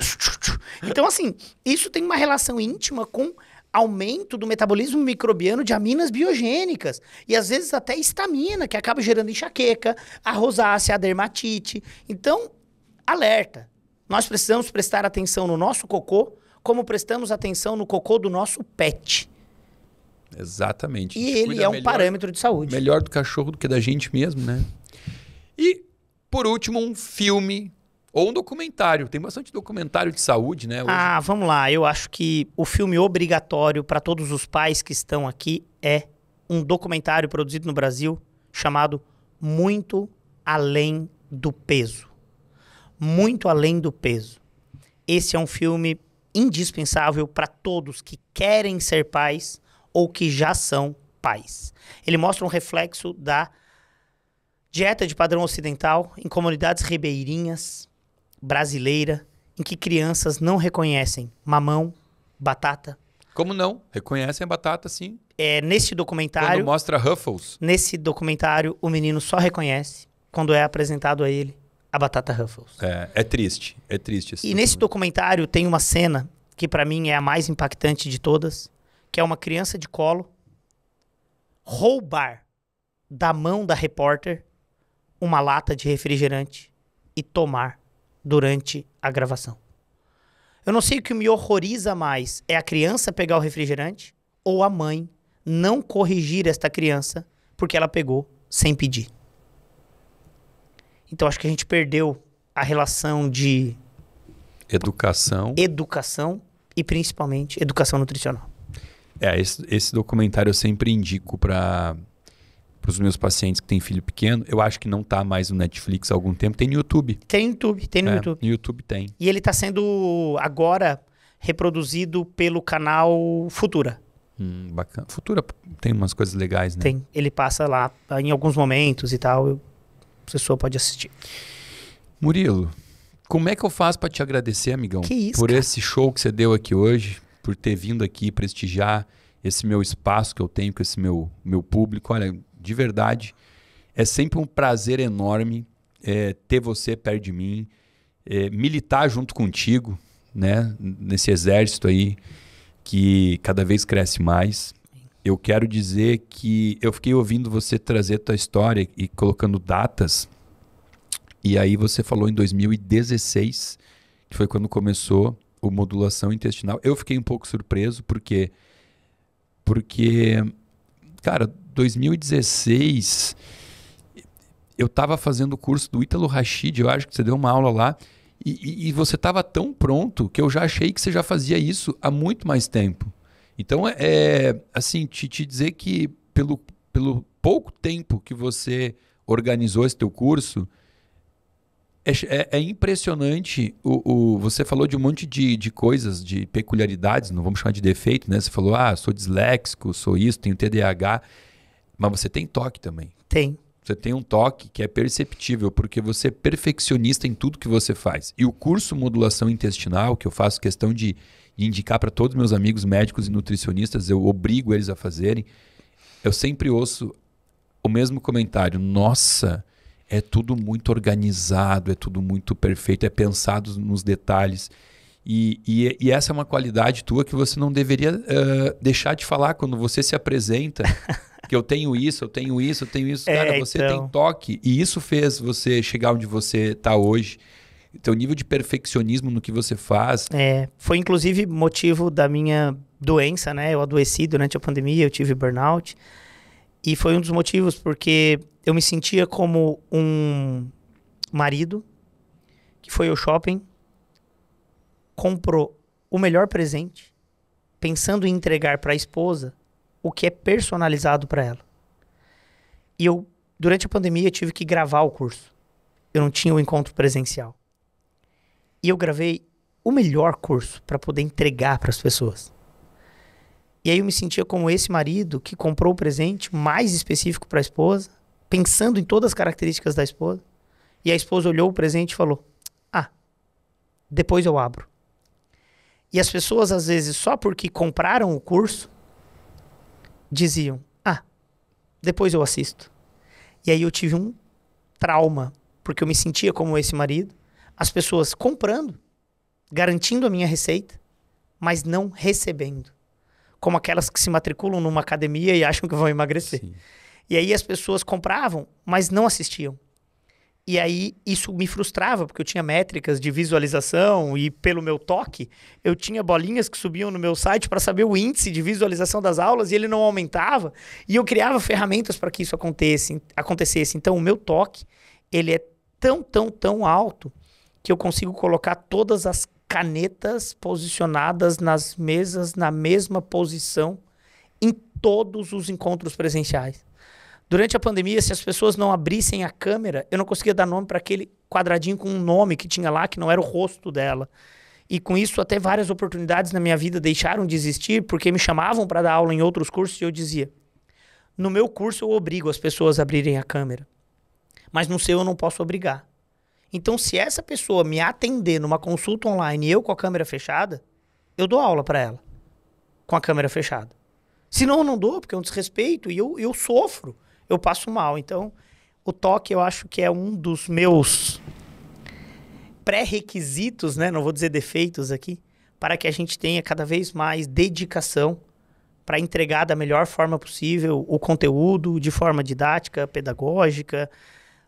Então, assim, isso tem uma relação íntima com aumento do metabolismo microbiano de aminas biogênicas e às vezes até estamina, que acaba gerando enxaqueca, a rosácea, a dermatite. Então, alerta. Nós precisamos prestar atenção no nosso cocô, como prestamos atenção no cocô do nosso pet. Exatamente. E ele é um melhor, parâmetro de saúde. Melhor do cachorro do que da gente mesmo, né? E por último, um filme ou um documentário. Tem bastante documentário de saúde, né? Hoje. Ah, vamos lá. Eu acho que o filme obrigatório para todos os pais que estão aqui é um documentário produzido no Brasil chamado Muito Além do Peso. Muito Além do Peso. Esse é um filme indispensável para todos que querem ser pais ou que já são pais. Ele mostra um reflexo da Dieta de padrão ocidental em comunidades ribeirinhas, brasileira, em que crianças não reconhecem mamão, batata. Como não? Reconhecem a batata, sim. É, nesse documentário. Quando mostra Ruffles. Nesse documentário, o menino só reconhece quando é apresentado a ele a batata Ruffles. É, é triste. É triste. e nesse documentário tem uma cena que, para mim, é a mais impactante de todas, que é uma criança de colo roubar da mão da repórter uma lata de refrigerante e tomar durante a gravação. Eu não sei o que me horroriza mais: é a criança pegar o refrigerante ou a mãe não corrigir esta criança porque ela pegou sem pedir. Então acho que a gente perdeu a relação de educação, educação e principalmente educação nutricional. É, esse, esse documentário eu sempre indico para para os meus pacientes que têm filho pequeno, eu acho que não está mais no Netflix há algum tempo. Tem no YouTube. Tem no YouTube, tem no é, YouTube. No YouTube tem. E ele está sendo agora reproduzido pelo canal Futura. Hum, bacana. Futura tem umas coisas legais, né? Tem. Ele passa lá ah, em alguns momentos e tal. Eu, a pessoa pode assistir. Murilo, como é que eu faço para te agradecer, amigão? Que isso, por cara? esse show que você deu aqui hoje, por ter vindo aqui prestigiar esse meu espaço que eu tenho com esse meu, meu público. Olha, de verdade. É sempre um prazer enorme é, ter você perto de mim, é, militar junto contigo, né? Nesse exército aí que cada vez cresce mais. Eu quero dizer que eu fiquei ouvindo você trazer tua história e colocando datas. E aí você falou em 2016, que foi quando começou o modulação intestinal. Eu fiquei um pouco surpreso porque porque cara, 2016, eu estava fazendo o curso do Ítalo Rachid, eu acho que você deu uma aula lá, e, e você estava tão pronto que eu já achei que você já fazia isso há muito mais tempo. Então, é, é assim, te, te dizer que pelo, pelo pouco tempo que você organizou esse teu curso, é, é, é, impressionante. O, o, você falou de um monte de, de coisas, de peculiaridades, não vamos chamar de defeito, né? Você falou, ah, sou disléxico, sou isso, tenho TDAH. Mas você tem toque também. Tem. Você tem um toque que é perceptível, porque você é perfeccionista em tudo que você faz. E o curso Modulação Intestinal, que eu faço questão de, indicar para todos meus amigos médicos e nutricionistas, eu obrigo eles a fazerem. Eu sempre ouço o mesmo comentário. Nossa, é tudo muito organizado, é tudo muito perfeito, é pensado nos detalhes. E, e, e essa é uma qualidade tua que você não deveria uh, deixar de falar quando você se apresenta. que eu tenho isso, eu tenho isso, eu tenho isso. É, Cara, você então... tem toque. E isso fez você chegar onde você está hoje. Teu nível de perfeccionismo no que você faz. É, foi inclusive motivo da minha doença, né? Eu adoeci durante a pandemia, eu tive burnout. E foi um dos motivos, porque eu me sentia como um marido que foi ao shopping, comprou o melhor presente, pensando em entregar para a esposa, o que é personalizado para ela. E eu, durante a pandemia, tive que gravar o curso. Eu não tinha o um encontro presencial. E eu gravei o melhor curso para poder entregar para as pessoas. E aí eu me sentia como esse marido que comprou o um presente mais específico para a esposa, pensando em todas as características da esposa. E a esposa olhou o presente e falou: Ah, depois eu abro. E as pessoas, às vezes, só porque compraram o curso, diziam: Ah, depois eu assisto. E aí eu tive um trauma, porque eu me sentia como esse marido, as pessoas comprando, garantindo a minha receita, mas não recebendo. Como aquelas que se matriculam numa academia e acham que vão emagrecer. Sim. E aí as pessoas compravam, mas não assistiam. E aí isso me frustrava, porque eu tinha métricas de visualização e pelo meu toque, eu tinha bolinhas que subiam no meu site para saber o índice de visualização das aulas e ele não aumentava. E eu criava ferramentas para que isso acontecesse, acontecesse. Então o meu toque, ele é tão, tão, tão alto que eu consigo colocar todas as canetas posicionadas nas mesas na mesma posição em todos os encontros presenciais. Durante a pandemia, se as pessoas não abrissem a câmera, eu não conseguia dar nome para aquele quadradinho com um nome que tinha lá, que não era o rosto dela. E com isso, até várias oportunidades na minha vida deixaram de existir, porque me chamavam para dar aula em outros cursos e eu dizia: no meu curso eu obrigo as pessoas a abrirem a câmera, mas no seu eu não posso obrigar. Então, se essa pessoa me atender numa consulta online e eu com a câmera fechada, eu dou aula para ela com a câmera fechada. Senão eu não dou, porque é um desrespeito e eu, eu sofro eu passo mal. Então, o toque eu acho que é um dos meus pré-requisitos, né? Não vou dizer defeitos aqui, para que a gente tenha cada vez mais dedicação para entregar da melhor forma possível o conteúdo de forma didática, pedagógica,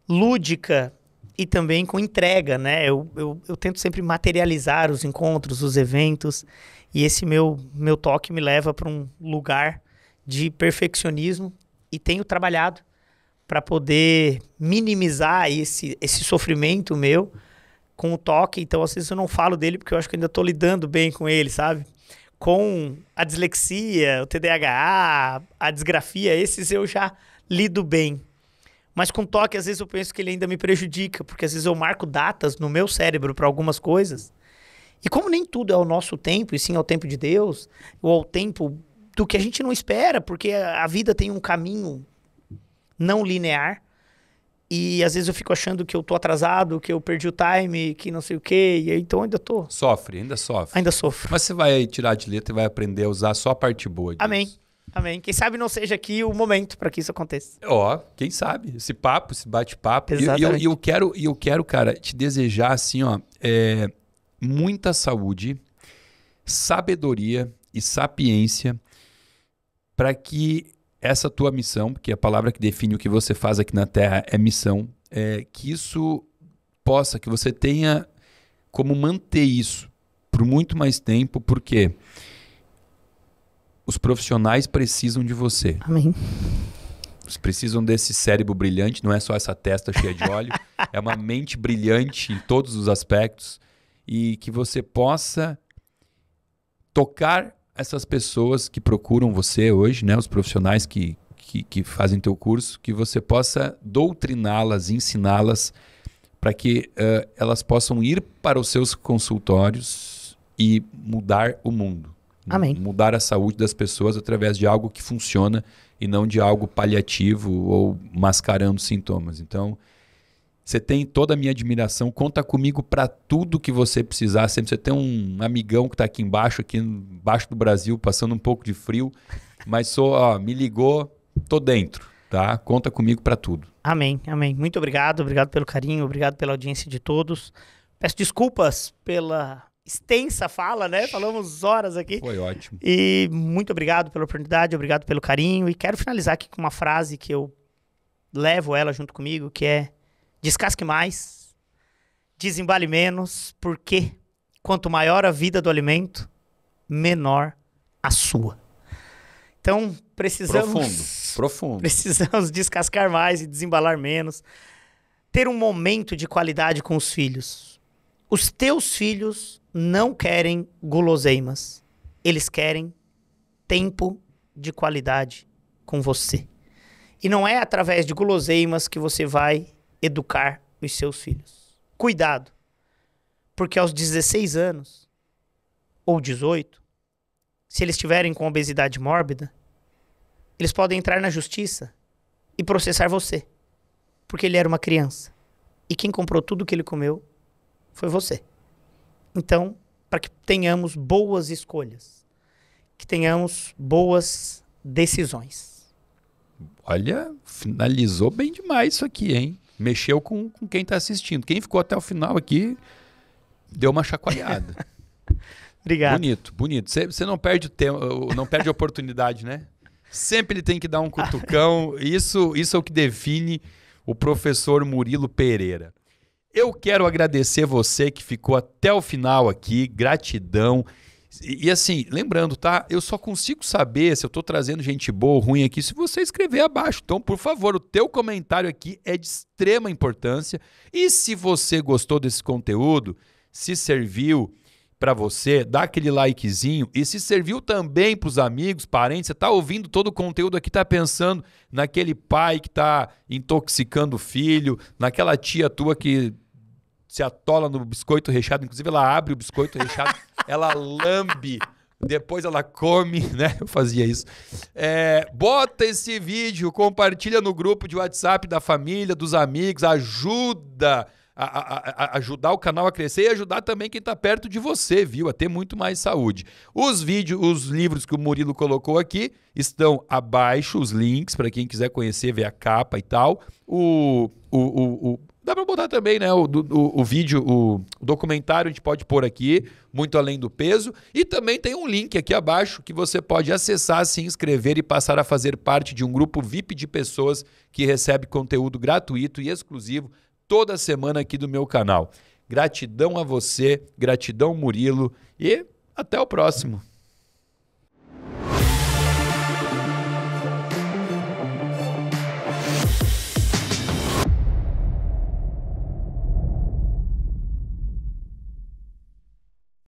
lúdica e também com entrega, né? Eu, eu, eu tento sempre materializar os encontros, os eventos e esse meu meu toque me leva para um lugar de perfeccionismo e tenho trabalhado para poder minimizar esse, esse sofrimento meu com o toque. Então, às vezes eu não falo dele porque eu acho que ainda estou lidando bem com ele, sabe? Com a dislexia, o TDAH, a desgrafia, esses eu já lido bem. Mas com toque, às vezes eu penso que ele ainda me prejudica, porque às vezes eu marco datas no meu cérebro para algumas coisas. E como nem tudo é o nosso tempo, e sim é o tempo de Deus, ou ao tempo do que a gente não espera, porque a vida tem um caminho não linear. E às vezes eu fico achando que eu tô atrasado, que eu perdi o time, que não sei o quê, e aí, então ainda tô. Sofre, ainda sofre. Ainda sofre. Mas você vai tirar de letra e vai aprender a usar só a parte boa disso. Amém. Amém. Quem sabe não seja aqui o momento para que isso aconteça. Ó, oh, quem sabe? Esse papo, esse bate-papo. E eu, eu, eu, quero, eu quero, cara, te desejar assim, ó, é, muita saúde, sabedoria e sapiência para que essa tua missão, que a palavra que define o que você faz aqui na Terra é missão, é, que isso possa, que você tenha como manter isso por muito mais tempo, porque os profissionais precisam de você. Amém. Eles precisam desse cérebro brilhante, não é só essa testa cheia de óleo, é uma mente brilhante em todos os aspectos e que você possa tocar essas pessoas que procuram você hoje, né, os profissionais que, que, que fazem teu curso, que você possa doutriná-las, ensiná-las para que uh, elas possam ir para os seus consultórios e mudar o mundo. Amém. Mudar a saúde das pessoas através de algo que funciona e não de algo paliativo ou mascarando sintomas. Então, você tem toda a minha admiração. Conta comigo para tudo que você precisar. Sempre você tem um amigão que está aqui embaixo, aqui embaixo do Brasil, passando um pouco de frio, mas sou, me ligou, tô dentro, tá? Conta comigo para tudo. Amém, amém. Muito obrigado, obrigado pelo carinho, obrigado pela audiência de todos. Peço desculpas pela extensa fala, né? Falamos horas aqui. Foi ótimo. E muito obrigado pela oportunidade, obrigado pelo carinho e quero finalizar aqui com uma frase que eu levo ela junto comigo, que é Descasque mais, desembale menos, porque quanto maior a vida do alimento, menor a sua. Então, precisamos. Profundo, profundo. Precisamos descascar mais e desembalar menos. Ter um momento de qualidade com os filhos. Os teus filhos não querem guloseimas. Eles querem tempo de qualidade com você. E não é através de guloseimas que você vai educar os seus filhos. Cuidado, porque aos 16 anos ou 18, se eles estiverem com obesidade mórbida, eles podem entrar na justiça e processar você, porque ele era uma criança. E quem comprou tudo que ele comeu foi você. Então, para que tenhamos boas escolhas, que tenhamos boas decisões. Olha, finalizou bem demais isso aqui, hein? mexeu com, com quem está assistindo. Quem ficou até o final aqui deu uma chacoalhada. Obrigado. Bonito, bonito. Você não perde o tempo, não perde a oportunidade, né? Sempre ele tem que dar um cutucão. Isso, isso é o que define o professor Murilo Pereira. Eu quero agradecer você que ficou até o final aqui. Gratidão. E, e, assim, lembrando, tá? Eu só consigo saber se eu estou trazendo gente boa ou ruim aqui se você escrever abaixo. Então, por favor, o teu comentário aqui é de extrema importância. E se você gostou desse conteúdo, se serviu para você, dá aquele likezinho e se serviu também para os amigos, parentes, você tá ouvindo todo o conteúdo aqui, tá pensando naquele pai que tá intoxicando o filho, naquela tia tua que se atola no biscoito recheado. Inclusive, ela abre o biscoito recheado, ela lambe. Depois ela come, né? Eu fazia isso. É, bota esse vídeo, compartilha no grupo de WhatsApp da família, dos amigos, ajuda a, a, a ajudar o canal a crescer e ajudar também quem está perto de você, viu? A ter muito mais saúde. Os vídeos, os livros que o Murilo colocou aqui estão abaixo, os links para quem quiser conhecer, ver a capa e tal. O, o, o, o Dá para botar também, né? O, o, o vídeo, o documentário a gente pode pôr aqui, muito além do peso. E também tem um link aqui abaixo que você pode acessar, se inscrever e passar a fazer parte de um grupo VIP de pessoas que recebe conteúdo gratuito e exclusivo toda semana aqui do meu canal. Gratidão a você, gratidão Murilo e até o próximo.